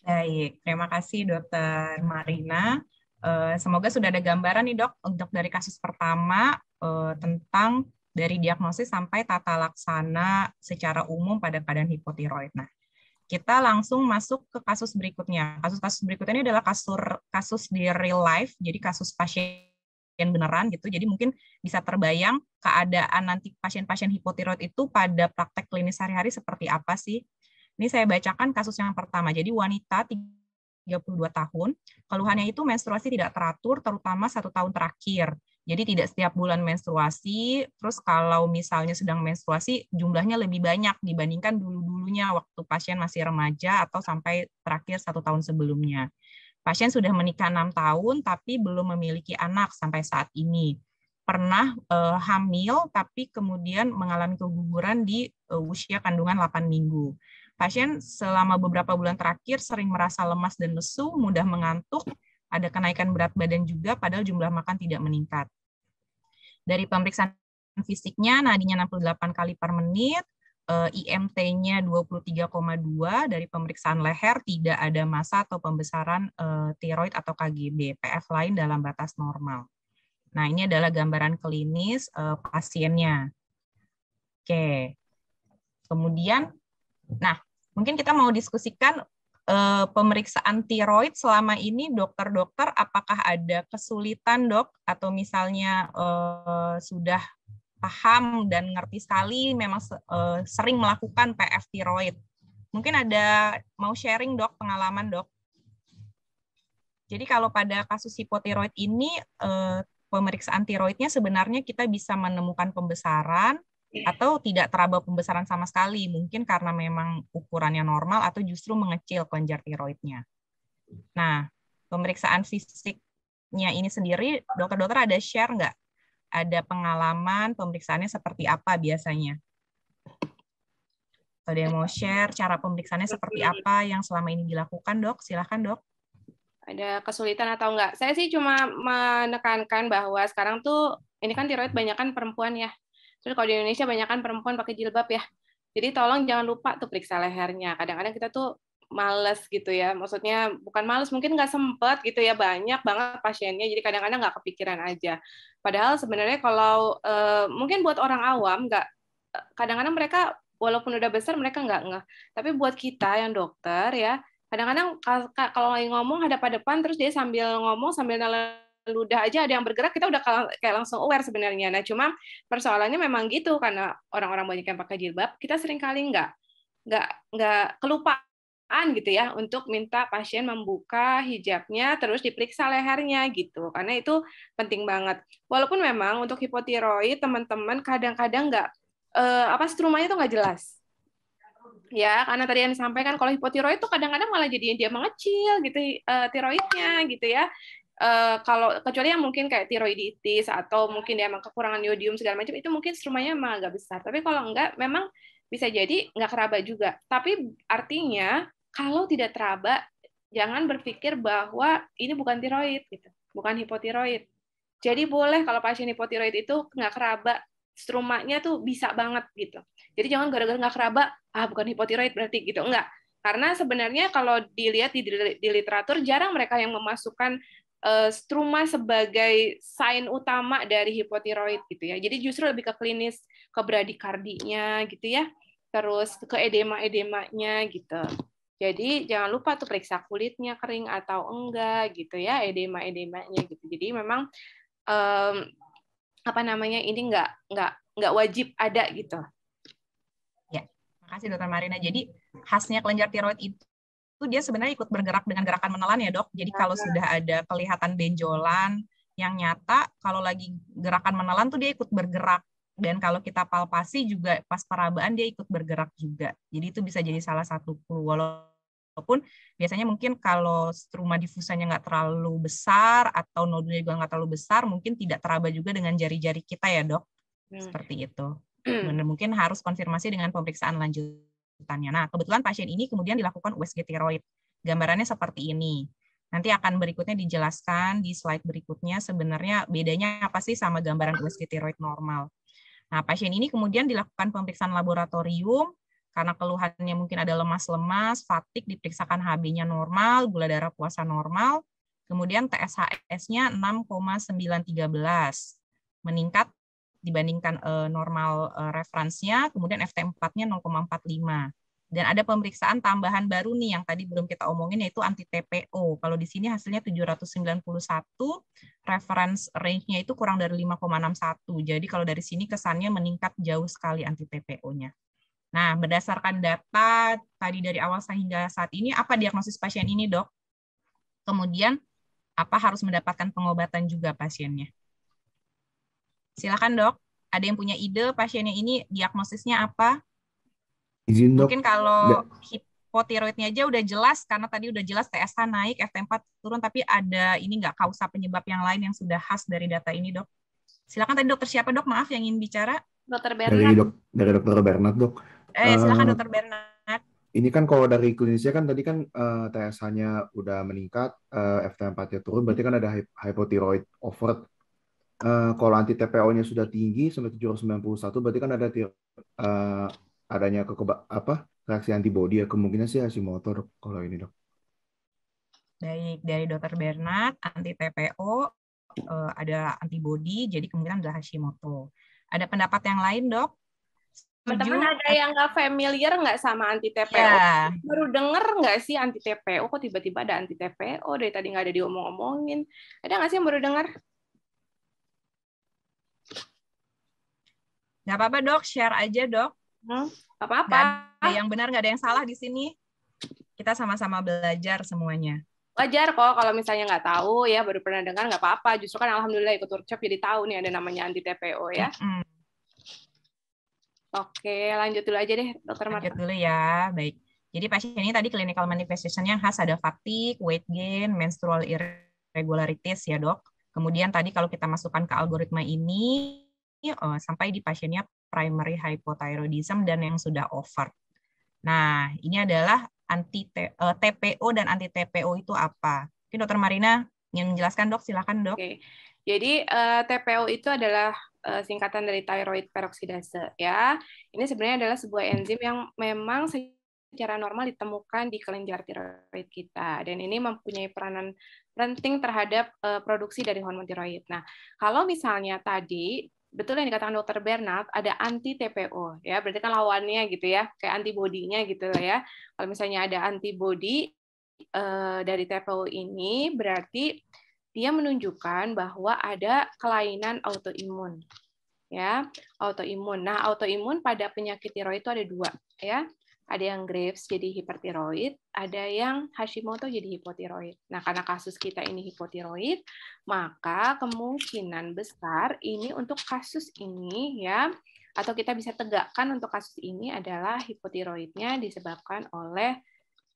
Baik, terima kasih Dokter Marina. Eh, semoga sudah ada gambaran nih dok untuk dari kasus pertama eh, tentang dari diagnosis sampai tata laksana secara umum pada keadaan hipotiroid. Nah, kita langsung masuk ke kasus berikutnya. Kasus-kasus berikutnya ini adalah kasus kasus di real life, jadi kasus pasien pasien beneran gitu. Jadi mungkin bisa terbayang keadaan nanti pasien-pasien hipotiroid itu pada praktek klinis sehari-hari seperti apa sih? Ini saya bacakan kasus yang pertama. Jadi wanita 32 tahun, keluhannya itu menstruasi tidak teratur, terutama satu tahun terakhir. Jadi tidak setiap bulan menstruasi, terus kalau misalnya sedang menstruasi jumlahnya lebih banyak dibandingkan dulu-dulunya waktu pasien masih remaja atau sampai terakhir satu tahun sebelumnya. Pasien sudah menikah enam tahun tapi belum memiliki anak sampai saat ini. Pernah eh, hamil tapi kemudian mengalami keguguran di eh, usia kandungan 8 minggu. Pasien selama beberapa bulan terakhir sering merasa lemas dan lesu, mudah mengantuk, ada kenaikan berat badan juga padahal jumlah makan tidak meningkat. Dari pemeriksaan fisiknya nadinya 68 kali per menit, eh, IMT-nya 23,2 dari pemeriksaan leher tidak ada masa atau pembesaran eh, tiroid atau KGB, PF lain dalam batas normal. Nah, ini adalah gambaran klinis eh, pasiennya. Oke. Kemudian Nah, mungkin kita mau diskusikan eh, pemeriksaan tiroid selama ini dokter-dokter apakah ada kesulitan dok atau misalnya eh, sudah paham dan ngerti sekali memang eh, sering melakukan PF tiroid. Mungkin ada mau sharing dok pengalaman dok. Jadi kalau pada kasus hipotiroid ini pemeriksaan tiroidnya sebenarnya kita bisa menemukan pembesaran, Iya. atau tidak teraba pembesaran sama sekali, mungkin karena memang ukurannya normal atau justru mengecil kelenjar tiroidnya. Nah, pemeriksaan fisiknya ini sendiri, dokter-dokter ada share nggak? Ada pengalaman pemeriksaannya seperti apa biasanya? Ada yang mau share cara pemeriksaannya seperti apa yang selama ini dilakukan, dok? Silahkan, dok ada kesulitan atau enggak. Saya sih cuma menekankan bahwa sekarang tuh ini kan tiroid banyak kan perempuan ya. Terus kalau di Indonesia banyak kan perempuan pakai jilbab ya. Jadi tolong jangan lupa tuh periksa lehernya. Kadang-kadang kita tuh males gitu ya. Maksudnya bukan males, mungkin nggak sempet gitu ya. Banyak banget pasiennya, jadi kadang-kadang nggak kepikiran aja. Padahal sebenarnya kalau eh, mungkin buat orang awam, nggak kadang-kadang mereka walaupun udah besar mereka nggak ngeh. Tapi buat kita yang dokter ya, kadang-kadang kalau lagi ngomong hadap depan terus dia sambil ngomong sambil nalar ludah aja ada yang bergerak kita udah kayak langsung aware sebenarnya. Nah cuma persoalannya memang gitu karena orang-orang banyak yang pakai jilbab kita sering kali nggak nggak nggak kelupaan gitu ya untuk minta pasien membuka hijabnya terus diperiksa lehernya gitu karena itu penting banget. Walaupun memang untuk hipotiroid teman-teman kadang-kadang nggak eh, apa strumanya itu nggak jelas ya karena tadi yang disampaikan kalau hipotiroid itu kadang-kadang malah jadi dia mengecil gitu uh, tiroidnya gitu ya Eh, kalau kecuali yang mungkin kayak tiroiditis atau mungkin dia emang kekurangan yodium segala macam itu mungkin strumanya emang agak besar tapi kalau enggak memang bisa jadi nggak teraba juga tapi artinya kalau tidak teraba jangan berpikir bahwa ini bukan tiroid gitu bukan hipotiroid jadi boleh kalau pasien hipotiroid itu nggak keraba strumanya tuh bisa banget gitu jadi jangan gara-gara nggak keraba ah bukan hipotiroid berarti gitu enggak karena sebenarnya kalau dilihat di, di literatur jarang mereka yang memasukkan Eh, struma sebagai sign utama dari hipotiroid gitu ya. Jadi justru lebih ke klinis ke bradikardinya gitu ya. Terus ke edema-edemanya gitu. Jadi jangan lupa tuh periksa kulitnya kering atau enggak gitu ya, edema-edemanya gitu. Jadi memang um, apa namanya ini nggak nggak nggak wajib ada gitu. Ya, makasih dokter Marina. Jadi khasnya kelenjar tiroid itu itu dia sebenarnya ikut bergerak dengan gerakan menelan ya dok. Jadi kalau sudah ada kelihatan benjolan yang nyata, kalau lagi gerakan menelan tuh dia ikut bergerak. Dan kalau kita palpasi juga pas perabaan dia ikut bergerak juga. Jadi itu bisa jadi salah satu clue. Walaupun biasanya mungkin kalau struma difusanya nggak terlalu besar atau nodulnya juga nggak terlalu besar, mungkin tidak teraba juga dengan jari-jari kita ya dok. Hmm. Seperti itu. mungkin harus konfirmasi dengan pemeriksaan lanjut lanjutannya. Nah, kebetulan pasien ini kemudian dilakukan USG tiroid. Gambarannya seperti ini. Nanti akan berikutnya dijelaskan di slide berikutnya sebenarnya bedanya apa sih sama gambaran USG tiroid normal. Nah, pasien ini kemudian dilakukan pemeriksaan laboratorium karena keluhannya mungkin ada lemas-lemas, fatik, diperiksakan HB-nya normal, gula darah puasa normal, kemudian TSHS-nya 6,913, meningkat dibandingkan uh, normal uh, referensinya, kemudian FT4-nya 0,45. Dan ada pemeriksaan tambahan baru nih yang tadi belum kita omongin yaitu anti TPO. Kalau di sini hasilnya 791, reference range-nya itu kurang dari 5,61. Jadi kalau dari sini kesannya meningkat jauh sekali anti TPO-nya. Nah, berdasarkan data tadi dari awal sehingga saat ini apa diagnosis pasien ini, Dok? Kemudian apa harus mendapatkan pengobatan juga pasiennya? Silakan dok, ada yang punya ide pasiennya ini diagnosisnya apa? Izin dok. Mungkin kalau hipotiroidnya aja udah jelas karena tadi udah jelas TSH naik, FT4 turun, tapi ada ini nggak kausa penyebab yang lain yang sudah khas dari data ini dok? Silakan tadi dokter siapa dok? Maaf yang ingin bicara. Dokter Bernard. Dari, dok, dari dokter Bernard dok. Eh silakan uh, dokter Bernard. Ini kan kalau dari klinisnya kan tadi kan uh, eh, TSH-nya udah meningkat, uh, eh, FT4-nya turun, berarti kan ada hipotiroid overt Eh, kalau anti TPO-nya sudah tinggi sampai 791 berarti kan ada uh, adanya ke apa reaksi antibodi ya kemungkinan sih Hashimoto dok, kalau ini dok. Baik dari dokter Bernard anti TPO uh, eh, ada antibodi jadi kemungkinan adalah Hashimoto. Ada pendapat yang lain dok? Teman-teman ada yang nggak familiar nggak sama anti TPO? Ya. Baru denger nggak sih anti TPO? Kok tiba-tiba ada anti TPO? Dari tadi nggak ada diomong-omongin. Ada nggak sih yang baru dengar? Nggak apa-apa dok, share aja dok. Hmm, apa-apa. ada yang benar, nggak ada yang salah di sini. Kita sama-sama belajar semuanya. Wajar kok kalau misalnya nggak tahu ya, baru pernah dengar nggak apa-apa. Justru kan alhamdulillah ikut workshop jadi tahu nih ada namanya anti TPO ya. -hmm. Oke, lanjut dulu aja deh, Dokter Marta. Lanjut dulu ya, baik. Jadi pasien ini tadi clinical manifestation yang khas ada fatigue, weight gain, menstrual irregularities ya dok. Kemudian tadi kalau kita masukkan ke algoritma ini, uh, sampai di pasiennya primary hypothyroidism dan yang sudah over. Nah, ini adalah anti TPO eh, dan anti TPO itu apa? Mungkin Dokter Marina ingin menjelaskan dok, silakan dok. Oke. Jadi uh, eh, TPO itu adalah uh, singkatan dari thyroid peroxidase ya. Ini sebenarnya adalah sebuah enzim yang memang secara normal ditemukan di kelenjar tiroid kita dan ini mempunyai peranan penting terhadap uh, produksi dari hormon tiroid. Nah, kalau misalnya tadi betul yang dikatakan dokter Bernard ada anti TPO ya berarti kan lawannya gitu ya kayak antibodinya gitu ya kalau misalnya ada antibodi eh, dari TPO ini berarti dia menunjukkan bahwa ada kelainan autoimun ya autoimun nah autoimun pada penyakit tiroid itu ada dua ya ada yang Graves jadi hipertiroid, ada yang Hashimoto jadi hipotiroid. Nah, karena kasus kita ini hipotiroid, maka kemungkinan besar ini untuk kasus ini ya atau kita bisa tegakkan untuk kasus ini adalah hipotiroidnya disebabkan oleh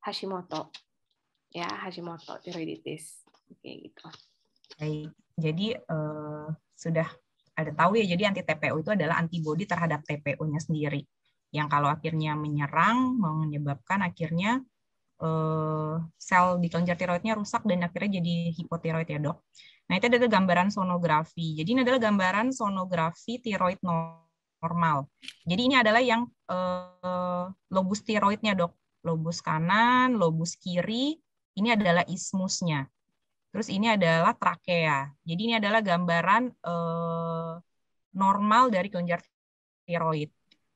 Hashimoto. Ya, Hashimoto tiroiditis. Oke, gitu. Baik. Jadi eh, sudah ada tahu ya, jadi anti TPO itu adalah antibodi terhadap TPO-nya sendiri yang kalau akhirnya menyerang menyebabkan akhirnya uh, sel di kelenjar tiroidnya rusak dan akhirnya jadi hipotiroid ya dok. Nah itu adalah gambaran sonografi. Jadi ini adalah gambaran sonografi tiroid normal. Jadi ini adalah yang uh, lobus tiroidnya dok, lobus kanan, lobus kiri. Ini adalah ismusnya. Terus ini adalah trakea. Jadi ini adalah gambaran uh, normal dari kelenjar tiroid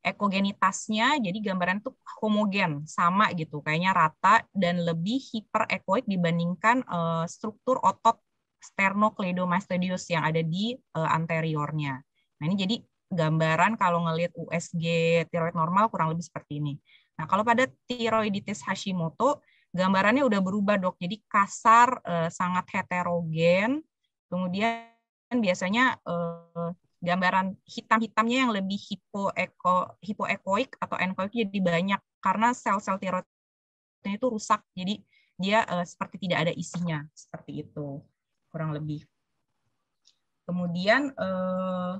ekogenitasnya jadi gambaran itu homogen sama gitu kayaknya rata dan lebih hiperekoik dibandingkan uh, struktur otot sternocleidomastoideus yang ada di uh, anteriornya. Nah ini jadi gambaran kalau ngelihat USG tiroid normal kurang lebih seperti ini. Nah kalau pada tiroiditis Hashimoto gambarannya udah berubah dok jadi kasar uh, sangat heterogen kemudian biasanya uh, gambaran hitam-hitamnya yang lebih hipoeko hipoekoik atau enkoik jadi banyak karena sel-sel tiroidnya itu rusak jadi dia uh, seperti tidak ada isinya seperti itu kurang lebih kemudian uh,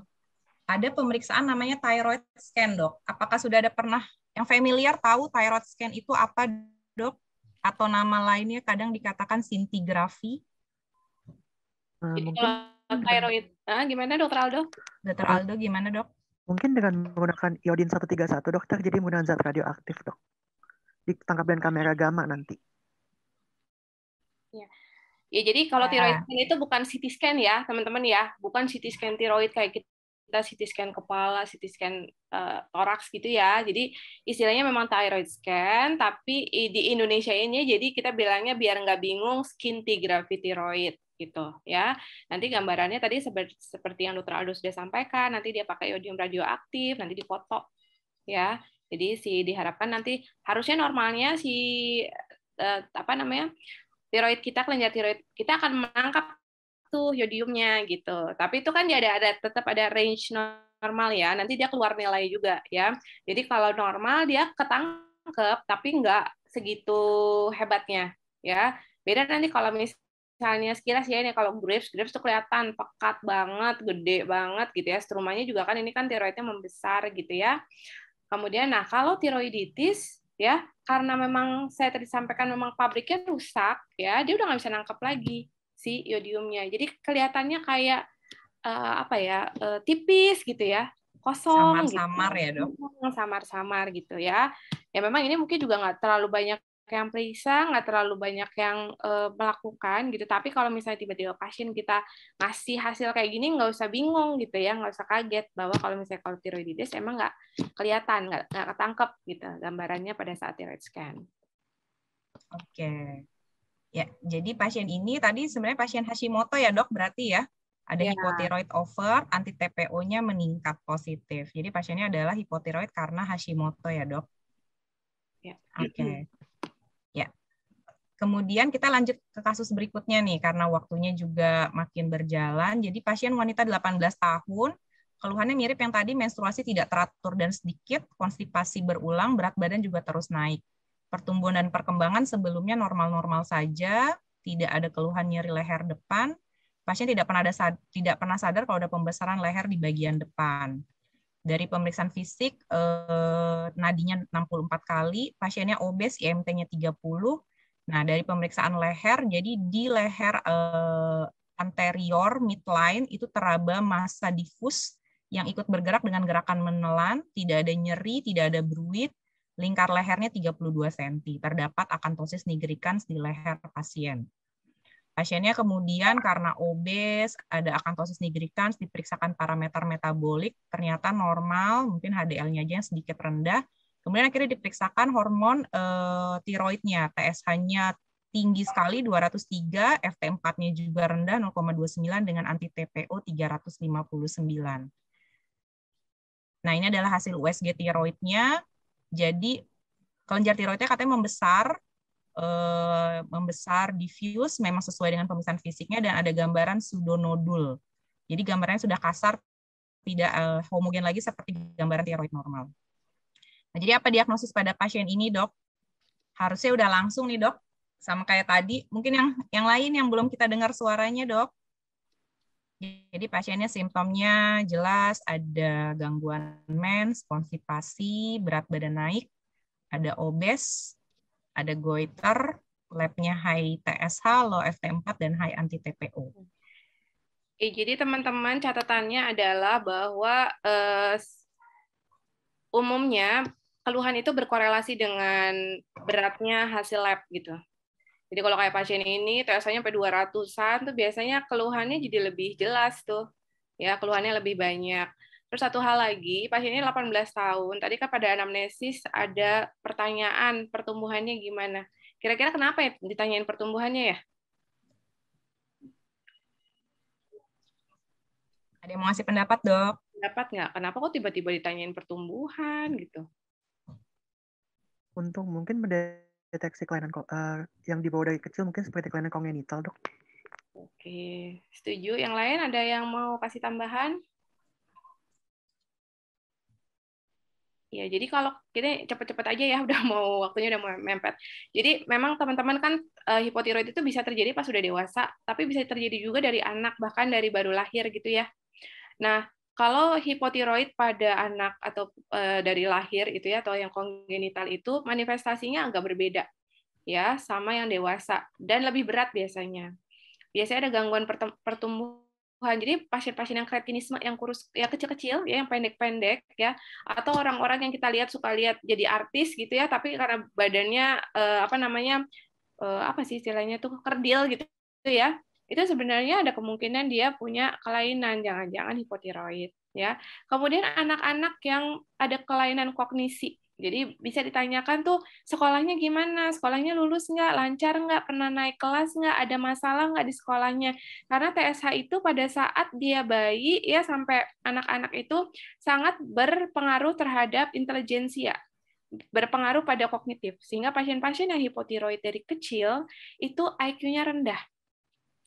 ada pemeriksaan namanya thyroid scan dok apakah sudah ada pernah yang familiar tahu thyroid scan itu apa dok atau nama lainnya kadang dikatakan sintigrafi eh, Thyroid. Ah, gimana dokter Aldo? Dokter Aldo gimana dok? Mungkin dengan menggunakan iodin 131 dokter jadi menggunakan zat radioaktif dok. Ditangkap dengan kamera gamma nanti. Ya. Ya jadi kalau ya. tiroid scan itu bukan CT scan ya, teman-teman ya. Bukan CT scan tiroid kayak kita CT scan kepala, CT scan uh, toraks gitu ya. Jadi istilahnya memang thyroid scan, tapi di Indonesia ini jadi kita bilangnya biar nggak bingung skin skintigraphy tiroid gitu ya. Nanti gambarannya tadi seperti yang Dr. Aldo sudah sampaikan, nanti dia pakai iodium radioaktif, nanti dipoto ya. Jadi si diharapkan nanti harusnya normalnya si eh, eh, apa namanya? tiroid kita kelenjar tiroid kita akan menangkap tuh yodiumnya gitu. Tapi itu kan dia ada ada tetap ada range normal ya. Nanti dia keluar nilai juga ya. Jadi kalau normal dia ketangkep tapi enggak segitu hebatnya ya. Beda nanti kalau misalnya misalnya sekilas ya ini kalau grapes, grapes tuh kelihatan pekat banget, gede banget gitu ya. Strumanya juga kan ini kan tiroidnya membesar gitu ya. Kemudian nah kalau tiroiditis ya karena memang saya tadi sampaikan memang pabriknya rusak ya, dia udah nggak bisa nangkap lagi si yodiumnya. Jadi kelihatannya kayak uh, apa ya uh, tipis gitu ya kosong samar-samar gitu. ya dok mm, samar-samar gitu ya ya memang ini mungkin juga nggak terlalu banyak yang periksa, nggak terlalu banyak yang uh, melakukan gitu. Tapi kalau misalnya tiba-tiba pasien kita ngasih hasil kayak gini, nggak usah bingung gitu ya, nggak usah kaget bahwa kalau misalnya kalau tiroiditis emang nggak kelihatan, nggak nggak ketangkep gitu gambarannya pada saat tiroid scan. Oke. Ya, jadi pasien ini tadi sebenarnya pasien Hashimoto ya dok berarti ya? ada ya. hipotiroid over, anti TPO-nya meningkat positif. Jadi pasiennya adalah hipotiroid karena Hashimoto ya dok. Ya. Oke. Okay. Kemudian kita lanjut ke kasus berikutnya nih karena waktunya juga makin berjalan. Jadi pasien wanita 18 tahun, keluhannya mirip yang tadi menstruasi tidak teratur dan sedikit, konstipasi berulang, berat badan juga terus naik. Pertumbuhan dan perkembangan sebelumnya normal-normal saja, tidak ada keluhan nyeri leher depan. Pasien tidak pernah ada tidak pernah sadar kalau ada pembesaran leher di bagian depan. Dari pemeriksaan fisik eh, nadinya 64 kali, pasiennya obes, IMT-nya 30, Nah, dari pemeriksaan leher, jadi di leher eh, anterior midline itu teraba massa difus yang ikut bergerak dengan gerakan menelan, tidak ada nyeri, tidak ada bruit, lingkar lehernya 32 cm. Terdapat akantosis nigricans di leher pasien. Pasiennya kemudian karena obes, ada akantosis nigricans, diperiksakan parameter metabolik, ternyata normal, mungkin HDL-nya aja yang sedikit rendah, Kemudian akhirnya diperiksakan hormon e, tiroidnya, TSH-nya tinggi sekali 203, FT4-nya juga rendah 0,29 dengan anti TPO 359. Nah, ini adalah hasil USG tiroidnya. Jadi kelenjar tiroidnya katanya membesar e, membesar diffuse memang sesuai dengan pemeriksaan fisiknya dan ada gambaran pseudonodul. Jadi gambarnya sudah kasar, tidak eh, homogen lagi seperti gambaran tiroid normal. Nah, jadi apa diagnosis pada pasien ini, dok? Harusnya udah langsung nih, dok. Sama kayak tadi, mungkin yang yang lain yang belum kita dengar suaranya, dok. Jadi pasiennya simptomnya jelas ada gangguan mens, konstipasi, berat badan naik, ada obes, ada goiter, labnya high TSH, low FT4, dan high anti-TPO. Eh, jadi teman-teman catatannya adalah bahwa eh, umumnya keluhan itu berkorelasi dengan beratnya hasil lab gitu. Jadi kalau kayak pasien ini TSA-nya sampai 200-an tuh biasanya keluhannya jadi lebih jelas tuh. Ya, keluhannya lebih banyak. Terus satu hal lagi, pasien ini 18 tahun. Tadi kan pada anamnesis ada pertanyaan pertumbuhannya gimana. Kira-kira kenapa ya ditanyain pertumbuhannya ya? Ada yang mau ngasih pendapat, dok? Pendapat nggak? Kenapa kok tiba-tiba ditanyain pertumbuhan gitu? untuk mungkin mendeteksi kelainan uh, yang dibawa dari kecil mungkin seperti kelainan kongenital, Dok. Oke, setuju. Yang lain ada yang mau kasih tambahan? Ya, jadi kalau kita cepat-cepat aja ya, udah mau waktunya udah mau mepet. Jadi memang teman-teman kan uh, hipotiroid itu bisa terjadi pas sudah dewasa, tapi bisa terjadi juga dari anak bahkan dari baru lahir gitu ya. Nah, kalau hipotiroid pada anak atau e, dari lahir itu ya atau yang kongenital itu manifestasinya agak berbeda ya sama yang dewasa dan lebih berat biasanya. Biasanya ada gangguan pertumbuhan. Jadi pasien-pasien yang kretinisme yang kurus ya kecil-kecil ya yang pendek-pendek ya atau orang-orang yang kita lihat suka lihat jadi artis gitu ya tapi karena badannya eh, apa namanya eh, apa sih istilahnya tuh kerdil gitu ya itu sebenarnya ada kemungkinan dia punya kelainan jangan-jangan hipotiroid ya. Kemudian anak-anak yang ada kelainan kognisi. Jadi bisa ditanyakan tuh sekolahnya gimana, sekolahnya lulus nggak, lancar nggak, pernah naik kelas nggak, ada masalah nggak di sekolahnya. Karena TSH itu pada saat dia bayi ya sampai anak-anak itu sangat berpengaruh terhadap intelijensia ya. berpengaruh pada kognitif sehingga pasien-pasien yang hipotiroid dari kecil itu IQ-nya rendah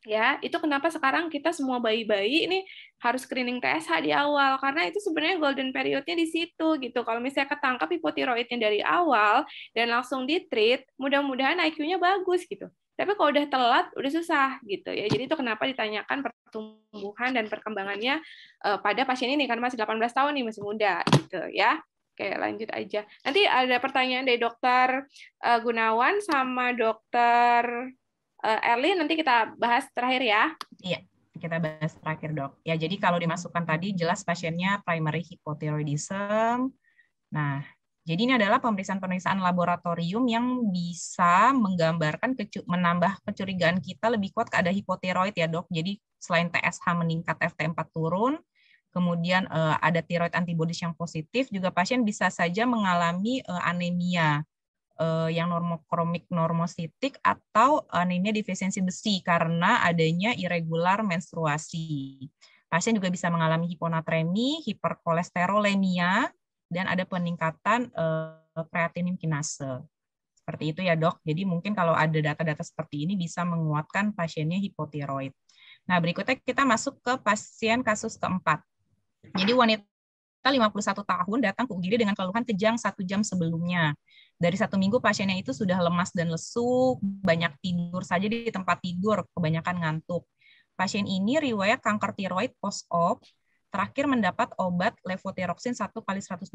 ya itu kenapa sekarang kita semua bayi-bayi ini harus screening TSH di awal karena itu sebenarnya golden periodnya di situ gitu kalau misalnya ketangkap hipotiroidnya dari awal dan langsung di ditreat mudah-mudahan IQ-nya bagus gitu tapi kalau udah telat udah susah gitu ya jadi itu kenapa ditanyakan pertumbuhan dan perkembangannya uh, pada pasien ini karena masih 18 tahun nih masih muda gitu ya Oke, lanjut aja. Nanti ada pertanyaan dari dokter eh, Gunawan sama dokter Eh, Erlin nanti kita bahas terakhir ya. Iya, kita bahas terakhir dok. Ya jadi kalau dimasukkan tadi jelas pasiennya primary hypothyroidism. Nah, jadi ini adalah pemeriksaan-pemeriksaan laboratorium yang bisa menggambarkan menambah kecurigaan kita lebih kuat ada hipotiroid ya dok. Jadi selain TSH meningkat, FT4 turun, kemudian eh, ada tiroid antibodies yang positif, juga pasien bisa saja mengalami eh, anemia uh, yang normokromik normositik atau eh, anemia defisiensi besi karena adanya irregular menstruasi. Pasien juga bisa mengalami hiponatremi, hiperkolesterolemia, dan ada peningkatan uh, eh, kreatinin kinase. Seperti itu ya dok. Jadi mungkin kalau ada data-data seperti ini bisa menguatkan pasiennya hipotiroid. Nah berikutnya kita masuk ke pasien kasus keempat. Jadi wanita wanita 51 tahun datang ke UGD dengan keluhan kejang satu jam sebelumnya. Dari satu minggu pasiennya itu sudah lemas dan lesu, banyak tidur saja di tempat tidur, kebanyakan ngantuk. Pasien ini riwayat kanker tiroid post-op, terakhir mendapat obat levothyroxine 1 kali 125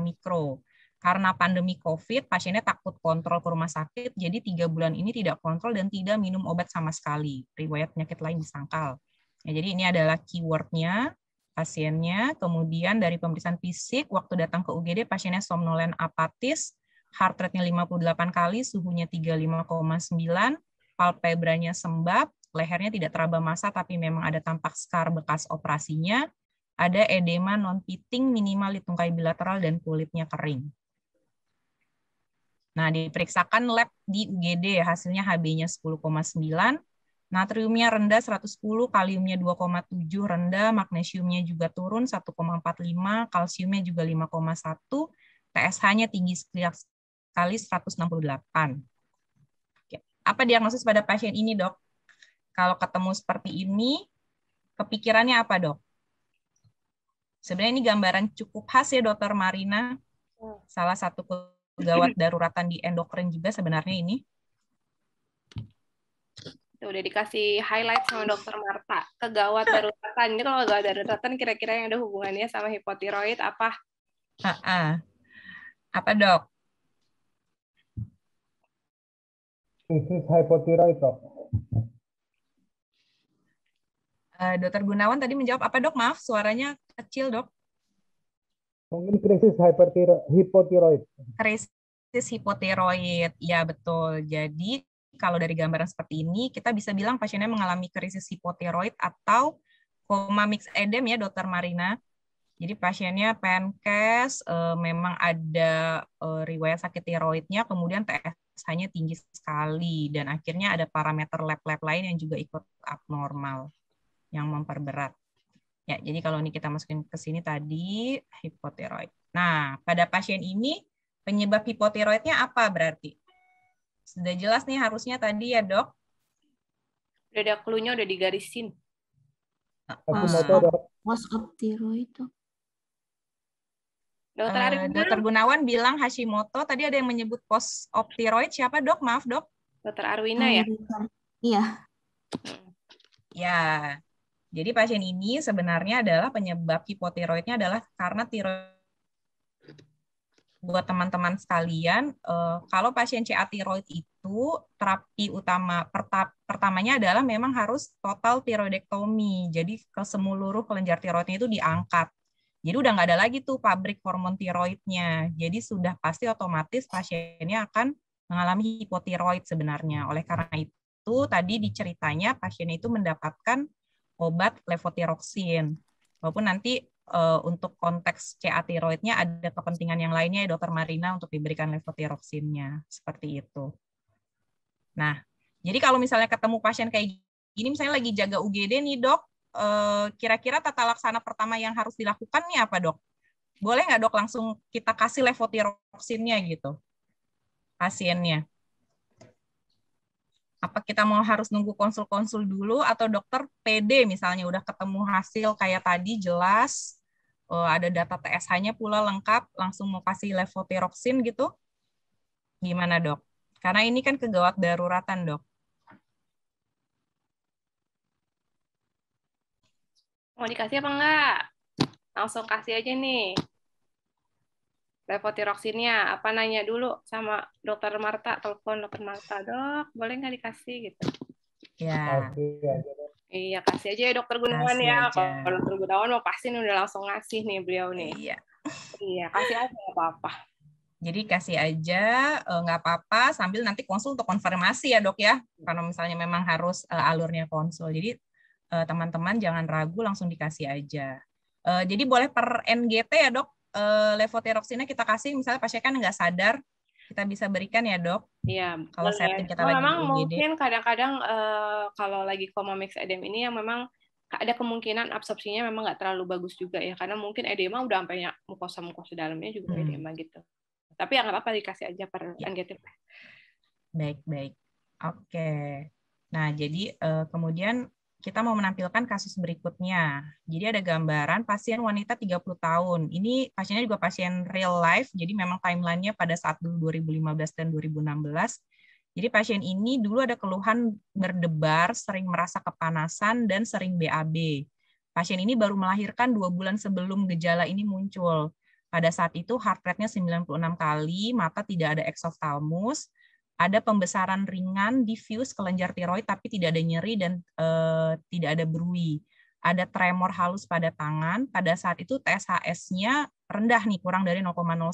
mikro. Karena pandemi COVID, pasiennya takut kontrol ke rumah sakit, jadi tiga bulan ini tidak kontrol dan tidak minum obat sama sekali. Riwayat penyakit lain disangkal. Ya, jadi ini adalah keywordnya pasiennya, kemudian dari pemeriksaan fisik, waktu datang ke UGD pasiennya somnolen apatis, heart rate-nya 58 kali, suhunya 35,9, palpebranya sembab, lehernya tidak teraba masa tapi memang ada tampak scar bekas operasinya, ada edema non-pitting minimal di tungkai bilateral dan kulitnya kering. Nah, diperiksakan lab di UGD ya, hasilnya HB-nya 10,9, Natriumnya rendah 110, kaliumnya 2,7 rendah, magnesiumnya juga turun 1,45, kalsiumnya juga 5,1, TSH-nya tinggi sekali 168. Oke. Apa diagnosis pada pasien ini, dok? Kalau ketemu seperti ini, kepikirannya apa, dok? Sebenarnya ini gambaran cukup khas ya, dokter Marina. Hmm. Salah satu gawat daruratan di endokrin juga sebenarnya ini. Tuh, udah dikasih highlight sama dokter Marta. Kegawat daruratan. Ini kalau kegawat daruratan kira-kira yang ada hubungannya sama hipotiroid apa? Apa dok? Krisis hipotiroid dok. Uh, dokter Gunawan tadi menjawab apa dok? Maaf suaranya kecil dok. Mungkin krisis hipotiroid. Krisis hipotiroid, ya betul. Jadi kalau dari gambaran seperti ini, kita bisa bilang pasiennya mengalami krisis hipotiroid atau koma mix edem ya, dokter Marina. Jadi pasiennya PNKes, e, eh, memang ada e, riwayat sakit tiroidnya, kemudian TSH-nya tinggi sekali, dan akhirnya ada parameter lab-lab lain yang juga ikut abnormal, yang memperberat. Ya, jadi kalau ini kita masukin ke sini tadi, hipotiroid. Nah, pada pasien ini, penyebab hipotiroidnya apa berarti? Sudah jelas nih harusnya tadi ya dok. Udah ada clue udah digarisin. Aku mau dok. tiroid Dokter eh, Arif uh, Dokter Gunawan bilang Hashimoto. Tadi ada yang menyebut pos optiroid. Siapa dok? Maaf dok. Dokter Arwina ya. Iya. Ya. Jadi pasien ini sebenarnya adalah penyebab hipotiroidnya adalah karena tiroid buat teman-teman sekalian, uh, kalau pasien CA tiroid itu terapi utama perta pertamanya adalah memang harus total tiroidektomi. Jadi ke seluruh kelenjar tiroidnya itu diangkat. Jadi udah nggak ada lagi tuh pabrik hormon tiroidnya. Jadi sudah pasti otomatis pasiennya akan mengalami hipotiroid sebenarnya. Oleh karena itu tadi diceritanya pasien itu mendapatkan obat levotiroxin. Walaupun nanti uh, untuk konteks CA tiroidnya ada kepentingan yang lainnya ya dokter Marina untuk diberikan levotiroksinnya seperti itu. Nah, jadi kalau misalnya ketemu pasien kayak gini misalnya lagi jaga UGD nih dok, eh, kira-kira uh, tata laksana pertama yang harus dilakukan nih apa dok? Boleh nggak dok langsung kita kasih levotiroksinnya gitu pasiennya? apa kita mau harus nunggu konsul-konsul dulu atau dokter PD misalnya udah ketemu hasil kayak tadi jelas oh, ada data TSH-nya pula lengkap langsung mau kasih levotiroxin gitu gimana dok? Karena ini kan kegawat daruratan dok. Mau dikasih apa enggak? Langsung kasih aja nih levotiroksinnya apa nanya dulu sama dokter Marta telepon dokter Marta dok boleh nggak dikasih gitu ya, ya, ya iya kasih aja ya dokter Gunawan ya kalau dokter Gunawan mau pasti udah langsung ngasih nih beliau nih iya iya kasih aja nggak apa-apa jadi kasih aja e, nggak apa-apa sambil nanti konsul untuk konfirmasi ya dok ya karena misalnya memang harus e, alurnya konsul jadi e, teman-teman jangan ragu langsung dikasih aja jadi boleh per NGT ya dok uh, eh, levotiroxina kita kasih misalnya pasien kan nggak sadar kita bisa berikan ya dok. Iya. Kalau saya pikir kita oh, lagi memang mungkin kadang-kadang uh, kalau lagi koma mix edem ini yang memang ada kemungkinan absorpsinya memang nggak terlalu bagus juga ya karena mungkin edema udah sampai mukosa mukosa dalamnya juga hmm. edema gitu. Tapi ya nggak apa-apa dikasih aja per ya. antitif. Baik baik. Oke. Nah jadi uh, kemudian kita mau menampilkan kasus berikutnya. Jadi ada gambaran pasien wanita 30 tahun. Ini pasiennya juga pasien real life, jadi memang timelinenya pada saat dulu 2015 dan 2016. Jadi pasien ini dulu ada keluhan berdebar, sering merasa kepanasan, dan sering BAB. Pasien ini baru melahirkan dua bulan sebelum gejala ini muncul. Pada saat itu heart rate-nya 96 kali, mata tidak ada eksoftalmus, ada pembesaran ringan diffuse kelenjar tiroid tapi tidak ada nyeri dan e, tidak ada berui. Ada tremor halus pada tangan, pada saat itu TSHS-nya rendah nih, kurang dari 0,01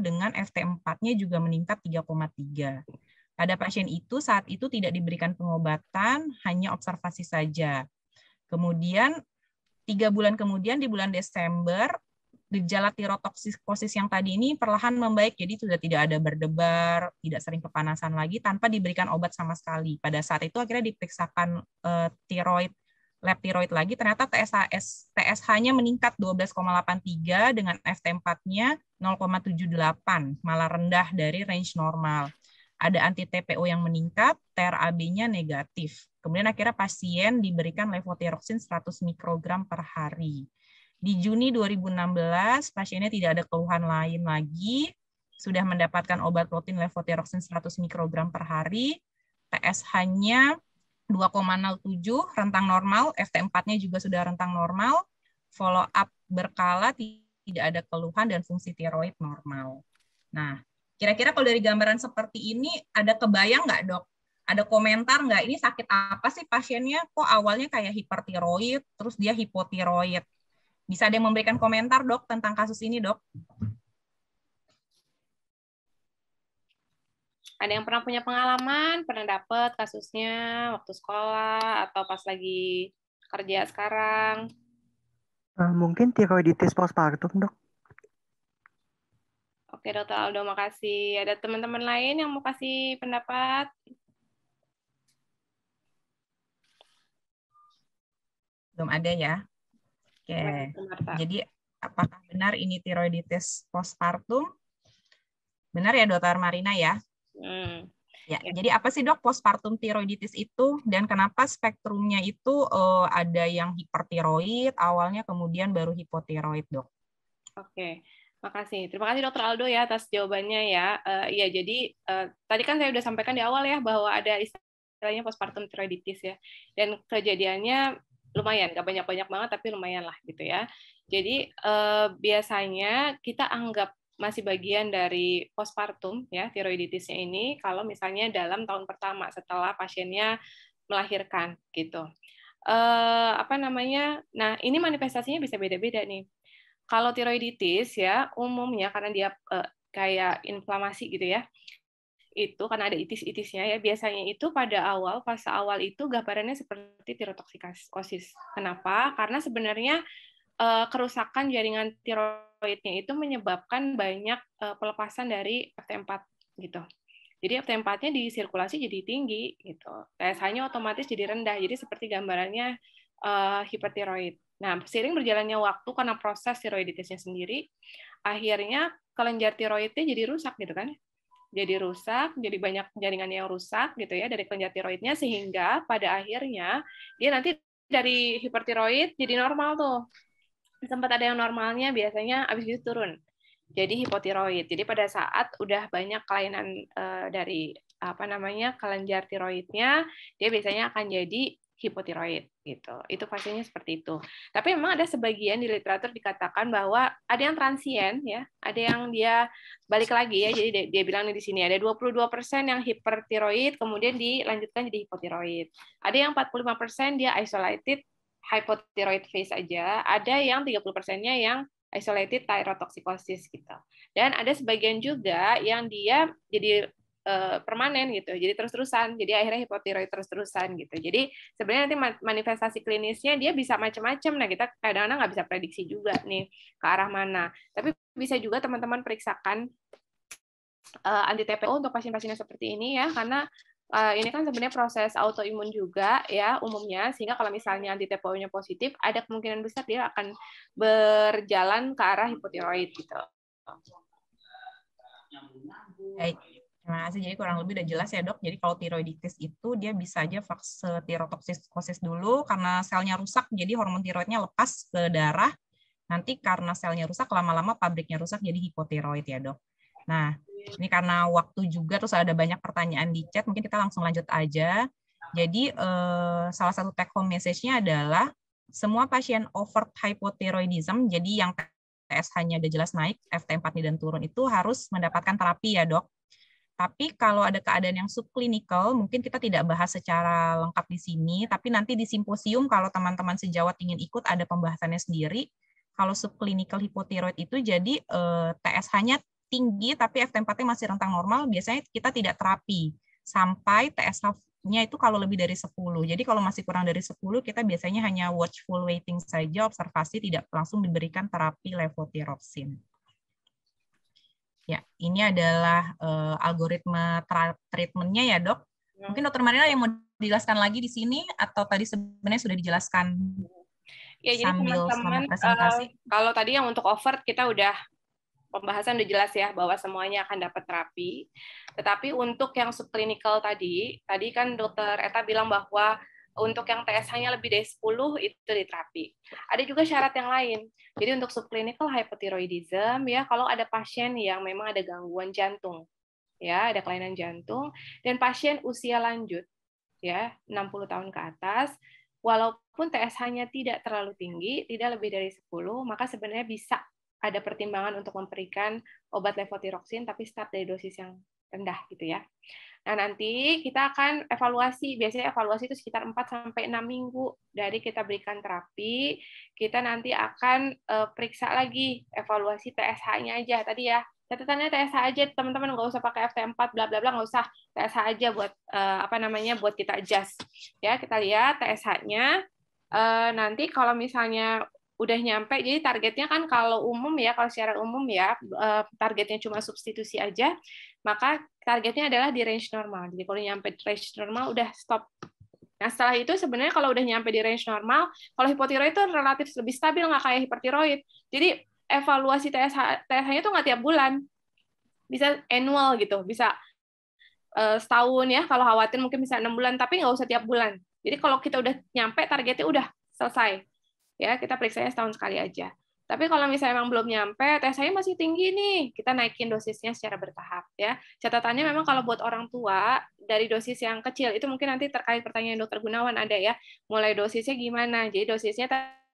dengan FT4-nya juga meningkat 3,3. Pada pasien itu saat itu tidak diberikan pengobatan, hanya observasi saja. Kemudian tiga bulan kemudian di bulan Desember gejala tirotoksikosis yang tadi ini perlahan membaik, jadi sudah tidak ada berdebar, tidak sering kepanasan lagi tanpa diberikan obat sama sekali. Pada saat itu akhirnya diperiksakan uh, tiroid lab tiroid lagi ternyata TSHS TSH-nya meningkat 12,83 dengan FT4-nya 0,78, malah rendah dari range normal. Ada anti TPO yang meningkat, TRAB-nya negatif. Kemudian akhirnya pasien diberikan levothyroxine 100 mikrogram per hari. Di Juni 2016, pasiennya tidak ada keluhan lain lagi, sudah mendapatkan obat rutin levotiroxin 100 mikrogram per hari, tsh nya 2,07 rentang normal, FT4-nya juga sudah rentang normal, follow up berkala tidak ada keluhan dan fungsi tiroid normal. Nah, kira-kira kalau dari gambaran seperti ini ada kebayang nggak dok? Ada komentar nggak? Ini sakit apa sih pasiennya? Kok awalnya kayak hipertiroid, terus dia hipotiroid? Bisa ada yang memberikan komentar, dok, tentang kasus ini, dok? Ada yang pernah punya pengalaman, pernah dapet kasusnya waktu sekolah atau pas lagi kerja sekarang? Eh, mungkin tiroiditis postpartum, dok. Oke, Dokter Aldo, makasih. Ada teman-teman lain yang mau kasih pendapat? Belum ada ya. Oke. Okay. Jadi apakah benar ini tiroiditis postpartum? Benar ya dokter Marina ya? Hmm. Ya, ya. Jadi apa sih dok postpartum tiroiditis itu dan kenapa spektrumnya itu uh, ada yang hipertiroid awalnya kemudian baru hipotiroid dok? Oke. Okay. Makasih. Terima kasih Dokter Aldo ya atas jawabannya ya. Uh, ya jadi uh, tadi kan saya sudah sampaikan di awal ya bahwa ada istilahnya postpartum tiroiditis ya. Dan kejadiannya lumayan nggak banyak banyak banget tapi lumayan lah gitu ya jadi eh, biasanya kita anggap masih bagian dari postpartum ya tiroiditisnya ini kalau misalnya dalam tahun pertama setelah pasiennya melahirkan gitu eh, apa namanya nah ini manifestasinya bisa beda-beda nih kalau tiroiditis ya umumnya karena dia eh, kayak inflamasi gitu ya itu karena ada itis-itisnya ya biasanya itu pada awal fase awal itu gambarannya seperti tirotoksikosis. Kenapa? Karena sebenarnya uh, kerusakan jaringan tiroidnya itu menyebabkan banyak uh, pelepasan dari FT4 gitu. Jadi FT4-nya di sirkulasi jadi tinggi gitu. TSH-nya otomatis jadi rendah. Jadi seperti gambarannya uh, hipertiroid. Nah, seiring berjalannya waktu karena proses tiroiditisnya sendiri, akhirnya kelenjar tiroidnya jadi rusak gitu kan jadi rusak, jadi banyak jaringan yang rusak gitu ya dari kelenjar tiroidnya sehingga pada akhirnya dia nanti dari hipertiroid jadi normal tuh. Sempat ada yang normalnya biasanya habis itu turun. Jadi hipotiroid. Jadi pada saat udah banyak kelainan uh, dari apa namanya kelenjar tiroidnya, dia biasanya akan jadi hipotiroid gitu. Itu pasiennya seperti itu. Tapi memang ada sebagian di literatur dikatakan bahwa ada yang transien ya, ada yang dia balik lagi ya. Jadi dia, dia bilang di sini ada 22% yang hipertiroid kemudian dilanjutkan jadi hipotiroid. Ada yang 45% dia isolated hypothyroid phase aja, ada yang 30%-nya yang isolated thyrotoxicosis gitu. Dan ada sebagian juga yang dia jadi Eh, permanen gitu. Jadi terus-terusan. Jadi akhirnya hipotiroid terus-terusan gitu. Jadi sebenarnya nanti manifestasi klinisnya dia bisa macam-macam. Nah, kita kadang-kadang nggak bisa prediksi juga nih ke arah mana. Tapi bisa juga teman-teman periksakan uh, anti TPO untuk pasien-pasien yang seperti ini ya karena Uh, ini kan sebenarnya proses autoimun juga ya umumnya sehingga kalau misalnya anti TPO-nya positif ada kemungkinan besar dia akan berjalan ke arah hipotiroid gitu. Baik kasih. Jadi kurang lebih udah jelas ya dok. Jadi kalau tiroiditis itu dia bisa aja fase tirotoksikosis dulu karena selnya rusak, jadi hormon tiroidnya lepas ke darah. Nanti karena selnya rusak, lama-lama pabriknya rusak jadi hipotiroid ya dok. Nah, ini karena waktu juga terus ada banyak pertanyaan di chat, mungkin kita langsung lanjut aja. Jadi eh, salah satu take home message-nya adalah semua pasien overt hypothyroidism, jadi yang TSH-nya udah jelas naik, FT4 dan turun itu harus mendapatkan terapi ya dok. Tapi kalau ada keadaan yang subklinikal, mungkin kita tidak bahas secara lengkap di sini, tapi nanti di simposium kalau teman-teman sejawat ingin ikut ada pembahasannya sendiri. Kalau subklinikal hipotiroid itu jadi eh, TSH-nya tinggi tapi F4T masih rentang normal, biasanya kita tidak terapi sampai TSH-nya itu kalau lebih dari 10. Jadi kalau masih kurang dari 10, kita biasanya hanya watchful waiting saja, observasi tidak langsung diberikan terapi levotiroxin. Ya, ini adalah uh, algoritma treatmentnya ya dok. Ya. Mungkin dokter Marina yang mau dijelaskan lagi di sini atau tadi sebenarnya sudah dijelaskan ya, jadi sambil teman-teman, Uh, kalau tadi yang untuk overt kita udah pembahasan udah jelas ya bahwa semuanya akan dapat terapi. Tetapi untuk yang subklinikal tadi, tadi kan dokter Eta bilang bahwa untuk yang TSH-nya lebih dari 10 itu terapi. Ada juga syarat yang lain. Jadi untuk subclinical hypothyroidism ya kalau ada pasien yang memang ada gangguan jantung ya, ada kelainan jantung dan pasien usia lanjut ya, 60 tahun ke atas walaupun TSH-nya tidak terlalu tinggi, tidak lebih dari 10, maka sebenarnya bisa ada pertimbangan untuk memberikan obat levotiroksin tapi start dari dosis yang rendah gitu ya. Nah, nanti kita akan evaluasi. Biasanya evaluasi itu sekitar 4 sampai 6 minggu dari kita berikan terapi. Kita nanti akan uh, periksa lagi evaluasi TSH-nya aja tadi ya. Catatannya TSH aja, teman-teman nggak usah pakai FT4 bla bla bla, nggak usah. TSH aja buat uh, apa namanya? buat kita adjust. Ya, kita lihat TSH-nya. Uh, eh, nanti kalau misalnya udah nyampe. Jadi targetnya kan kalau umum ya, kalau secara umum ya, eh, targetnya cuma substitusi aja, maka targetnya adalah di range normal. Jadi kalau nyampe range normal udah stop. Nah setelah itu sebenarnya kalau udah nyampe di range normal, kalau hipotiroid itu relatif lebih stabil, nggak kayak hipertiroid. Jadi evaluasi TSH, TSH-nya tuh nggak tiap bulan. Bisa annual gitu, bisa eh, setahun ya, kalau khawatir mungkin bisa enam bulan, tapi nggak usah tiap bulan. Jadi kalau kita udah nyampe targetnya udah selesai ya kita periksanya setahun sekali aja. Tapi kalau misalnya memang belum nyampe, tes saya masih tinggi nih, kita naikin dosisnya secara bertahap ya. Catatannya memang kalau buat orang tua dari dosis yang kecil itu mungkin nanti terkait pertanyaan dokter Gunawan ada ya, mulai dosisnya gimana? Jadi dosisnya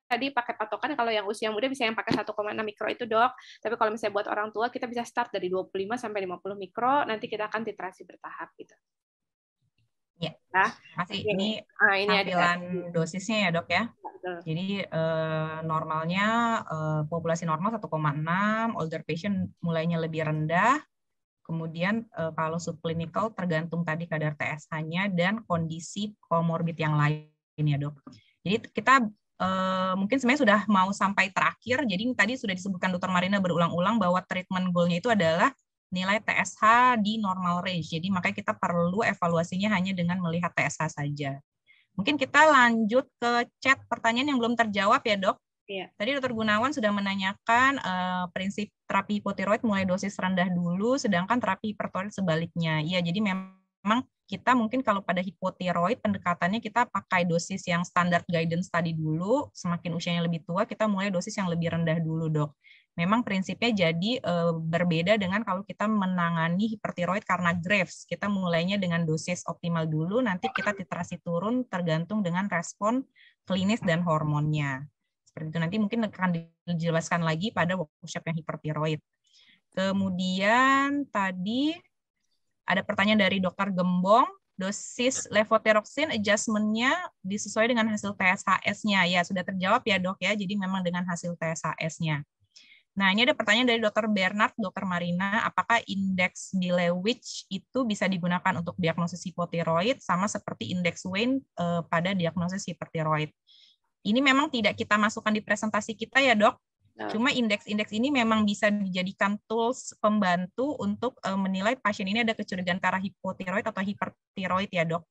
tadi pakai patokan kalau yang usia muda bisa yang pakai 1,6 mikro itu dok. Tapi kalau misalnya buat orang tua kita bisa start dari 25 sampai 50 mikro, nanti kita akan titrasi bertahap gitu. Ya. Nah, masih ini nah, ini tampilan dosisnya ya dok ya. Iya, Jadi eh, normalnya eh, populasi normal 1,6, older patient mulainya lebih rendah. Kemudian eh, kalau subclinical tergantung tadi kadar TSH-nya dan kondisi komorbid yang lain ya dok. Jadi kita eh, mungkin sebenarnya sudah mau sampai terakhir. Jadi tadi sudah disebutkan dokter Marina berulang-ulang bahwa treatment goal-nya itu adalah nilai TSH di normal range. Jadi makanya kita perlu evaluasinya hanya dengan melihat TSH saja. Mungkin kita lanjut ke chat pertanyaan yang belum terjawab ya dok. Iya. Tadi Dokter Gunawan sudah menanyakan uh, prinsip terapi hipotiroid mulai dosis rendah dulu, sedangkan terapi hipertiroid sebaliknya. Iya, jadi memang kita mungkin kalau pada hipotiroid pendekatannya kita pakai dosis yang standar guidance tadi dulu, semakin usianya lebih tua kita mulai dosis yang lebih rendah dulu dok memang prinsipnya jadi uh, berbeda dengan kalau kita menangani hipertiroid karena Graves. Kita mulainya dengan dosis optimal dulu, nanti kita titrasi turun tergantung dengan respon klinis dan hormonnya. Seperti itu nanti mungkin akan dijelaskan lagi pada workshop yang hipertiroid. Kemudian tadi ada pertanyaan dari dokter Gembong, dosis levoteroxin adjustment-nya disesuai dengan hasil TSHS-nya. Ya, sudah terjawab ya dok ya, jadi memang dengan hasil TSHS-nya. Nah, ini ada pertanyaan dari Dr. Bernard, Dr. Marina, apakah indeks Dulewich itu bisa digunakan untuk diagnosis hipotiroid sama seperti indeks Wayne eh, pada diagnosis hipertiroid? Ini memang tidak kita masukkan di presentasi kita ya, Dok. Nah. Cuma indeks-indeks ini memang bisa dijadikan tools pembantu untuk eh, menilai pasien ini ada kecurigaan ke arah hipotiroid atau hipertiroid ya, Dok.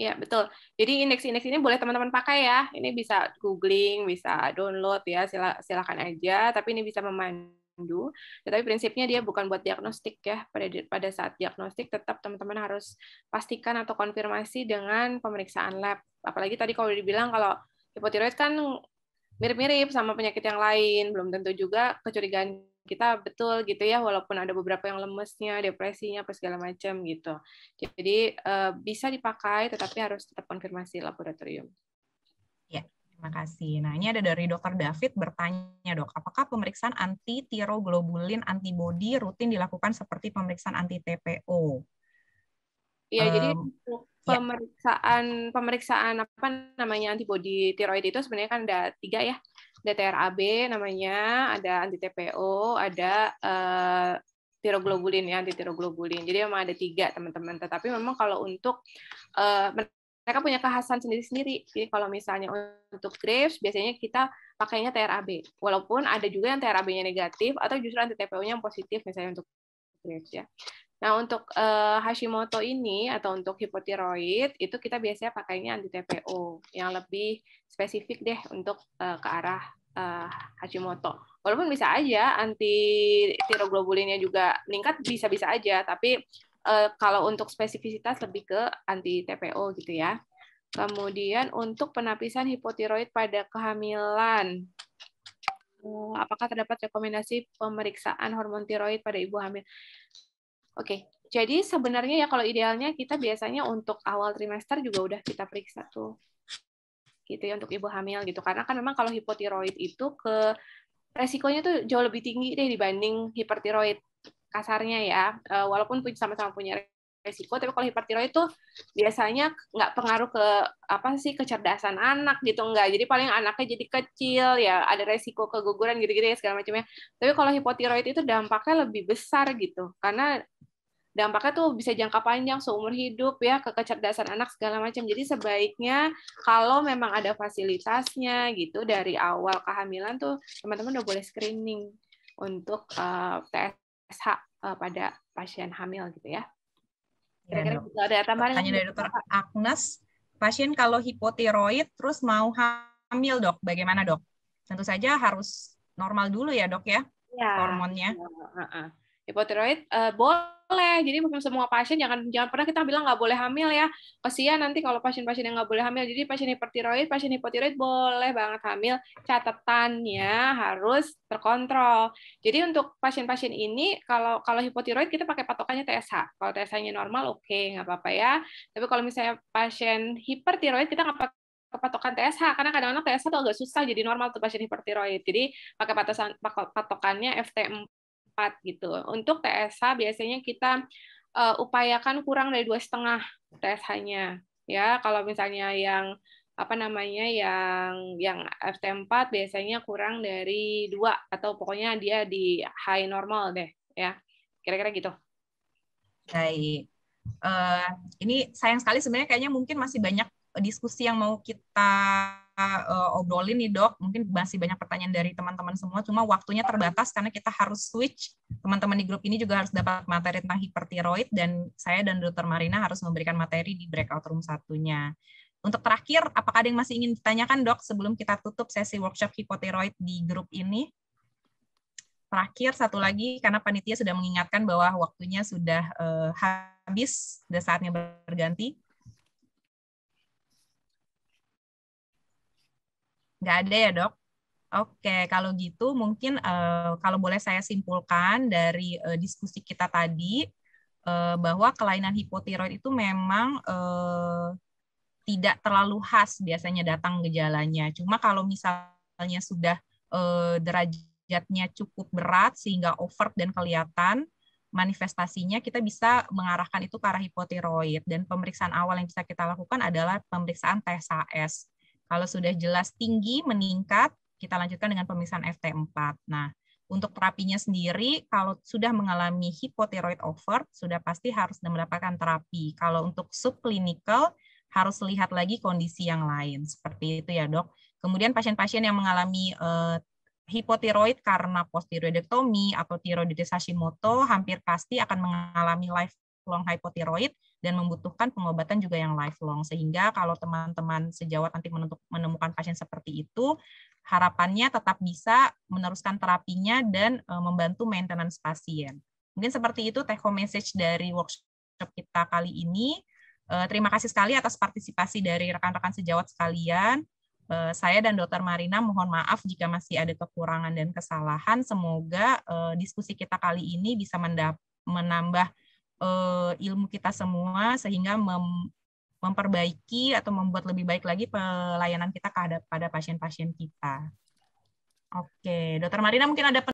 Ya, betul. Jadi indeks-indeks ini boleh teman-teman pakai ya. Ini bisa googling, bisa download ya, sila, silakan aja. Tapi ini bisa memandu. Tetapi prinsipnya dia bukan buat diagnostik ya. Pada pada saat diagnostik tetap teman-teman harus pastikan atau konfirmasi dengan pemeriksaan lab. Apalagi tadi kalau dibilang kalau hipotiroid kan mirip-mirip sama penyakit yang lain, belum tentu juga kecurigaan kita betul gitu ya walaupun ada beberapa yang lemesnya depresinya apa segala macam gitu jadi eh, bisa dipakai tetapi harus tetap konfirmasi laboratorium ya terima kasih nah ini ada dari dokter David bertanya dok apakah pemeriksaan anti tiroglobulin antibody rutin dilakukan seperti pemeriksaan anti TPO Iya, um, jadi ya. pemeriksaan ya. pemeriksaan apa namanya antibody tiroid itu sebenarnya kan ada tiga ya DTRAB namanya, ada anti TPO, ada uh, tiroglobulin ya, anti tiroglobulin. Jadi memang ada tiga teman-teman. Tetapi memang kalau untuk uh, mereka punya kekhasan sendiri-sendiri. Jadi kalau misalnya untuk Graves biasanya kita pakainya TRAB. Walaupun ada juga yang TRAB-nya negatif atau justru anti TPO-nya yang positif, misalnya untuk Graves ya. Nah, untuk uh, Hashimoto ini atau untuk hipotiroid itu kita biasanya pakainya anti TPO yang lebih spesifik deh untuk uh, ke arah uh, Hashimoto. Walaupun bisa aja anti tiroglobulinnya juga meningkat bisa-bisa aja, tapi uh, kalau untuk spesifisitas lebih ke anti TPO gitu ya. Kemudian untuk penapisan hipotiroid pada kehamilan apakah terdapat rekomendasi pemeriksaan hormon tiroid pada ibu hamil? Oke, jadi sebenarnya ya kalau idealnya kita biasanya untuk awal trimester juga udah kita periksa tuh. Gitu ya untuk ibu hamil gitu. Karena kan memang kalau hipotiroid itu ke resikonya tuh jauh lebih tinggi deh dibanding hipertiroid kasarnya ya. E, walaupun sama-sama punya resiko, tapi kalau hipertiroid itu biasanya nggak pengaruh ke apa sih kecerdasan anak gitu nggak. Jadi paling anaknya jadi kecil ya, ada resiko keguguran gitu-gitu ya segala macamnya. Tapi kalau hipotiroid itu dampaknya lebih besar gitu, karena dampaknya tuh bisa jangka panjang seumur hidup ya ke kecerdasan anak segala macam. Jadi sebaiknya kalau memang ada fasilitasnya gitu dari awal kehamilan tuh teman-teman udah boleh screening untuk uh, eh, TSH uh, eh, pada pasien hamil gitu ya. Iya, Kira-kira gitu. ada tambahan Hanya dari dokter Agnes, pasien kalau hipotiroid terus mau hamil dok, bagaimana dok? Tentu saja harus normal dulu ya dok ya, ya hormonnya. Ya, uh -uh hipotiroid uh, eh, boleh. Jadi mungkin semua pasien jangan jangan pernah kita bilang nggak boleh hamil ya. Kasihan nanti kalau pasien-pasien yang nggak boleh hamil. Jadi pasien hipertiroid pasien hipotiroid boleh banget hamil. Catatannya harus terkontrol. Jadi untuk pasien-pasien ini kalau kalau hipotiroid kita pakai patokannya TSH. Kalau TSH-nya normal oke, okay, nggak apa-apa ya. Tapi kalau misalnya pasien hipertiroid kita nggak pakai kepatokan TSH karena kadang-kadang TSH itu agak susah jadi normal tuh pasien hipertiroid. Jadi pakai patokan patokannya FT4 4 gitu. Untuk TSH biasanya kita uh, upayakan kurang dari dua setengah TSH-nya ya. Kalau misalnya yang apa namanya yang yang FT4 biasanya kurang dari dua atau pokoknya dia di high normal deh ya. Kira-kira gitu. Baik. Uh, ini sayang sekali sebenarnya kayaknya mungkin masih banyak eh, diskusi yang mau kita uh, obrolin nih dok, mungkin masih banyak pertanyaan dari teman-teman semua, cuma waktunya terbatas karena kita harus switch. Teman-teman di grup ini juga harus dapat materi tentang hipertiroid dan saya dan Dr. Marina harus memberikan materi di breakout room satunya. Untuk terakhir, apakah ada yang masih ingin ditanyakan dok sebelum kita tutup sesi workshop hipotiroid di grup ini? Terakhir, satu lagi, karena panitia sudah mengingatkan bahwa waktunya sudah uh, habis, sudah saatnya berganti. Nggak ada ya dok? Oke, kalau gitu mungkin uh, kalau boleh saya simpulkan dari uh, diskusi kita tadi uh, bahwa kelainan hipotiroid itu memang uh, tidak terlalu khas biasanya datang gejalanya. Cuma kalau misalnya sudah uh, derajatnya cukup berat sehingga over dan kelihatan manifestasinya kita bisa mengarahkan itu ke arah hipotiroid dan pemeriksaan awal yang bisa kita lakukan adalah pemeriksaan TSAS. Kalau sudah jelas tinggi, meningkat, kita lanjutkan dengan pemeriksaan FT4. Nah, untuk terapinya sendiri, kalau sudah mengalami hipotiroid over sudah pasti harus mendapatkan terapi. Kalau untuk subklinikal harus lihat lagi kondisi yang lain. Seperti itu ya dok. Kemudian pasien-pasien yang mengalami uh, hipotiroid karena posttiroidektomi atau tiroiditis Hashimoto hampir pasti akan mengalami life long hypothyroid dan membutuhkan pengobatan juga yang lifelong. Sehingga kalau teman-teman sejawat nanti menemukan pasien seperti itu, harapannya tetap bisa meneruskan terapinya dan e, membantu maintenance pasien. Mungkin seperti itu take home message dari workshop kita kali ini. E, terima kasih sekali atas partisipasi dari rekan-rekan sejawat sekalian. E, saya dan Dr. Marina mohon maaf jika masih ada kekurangan dan kesalahan. Semoga diskusi kita kali ini bisa menambah uh, ilmu kita semua sehingga mem memperbaiki atau membuat lebih baik lagi pelayanan kita pada pasien-pasien kita. Oke, Dokter Marina mungkin ada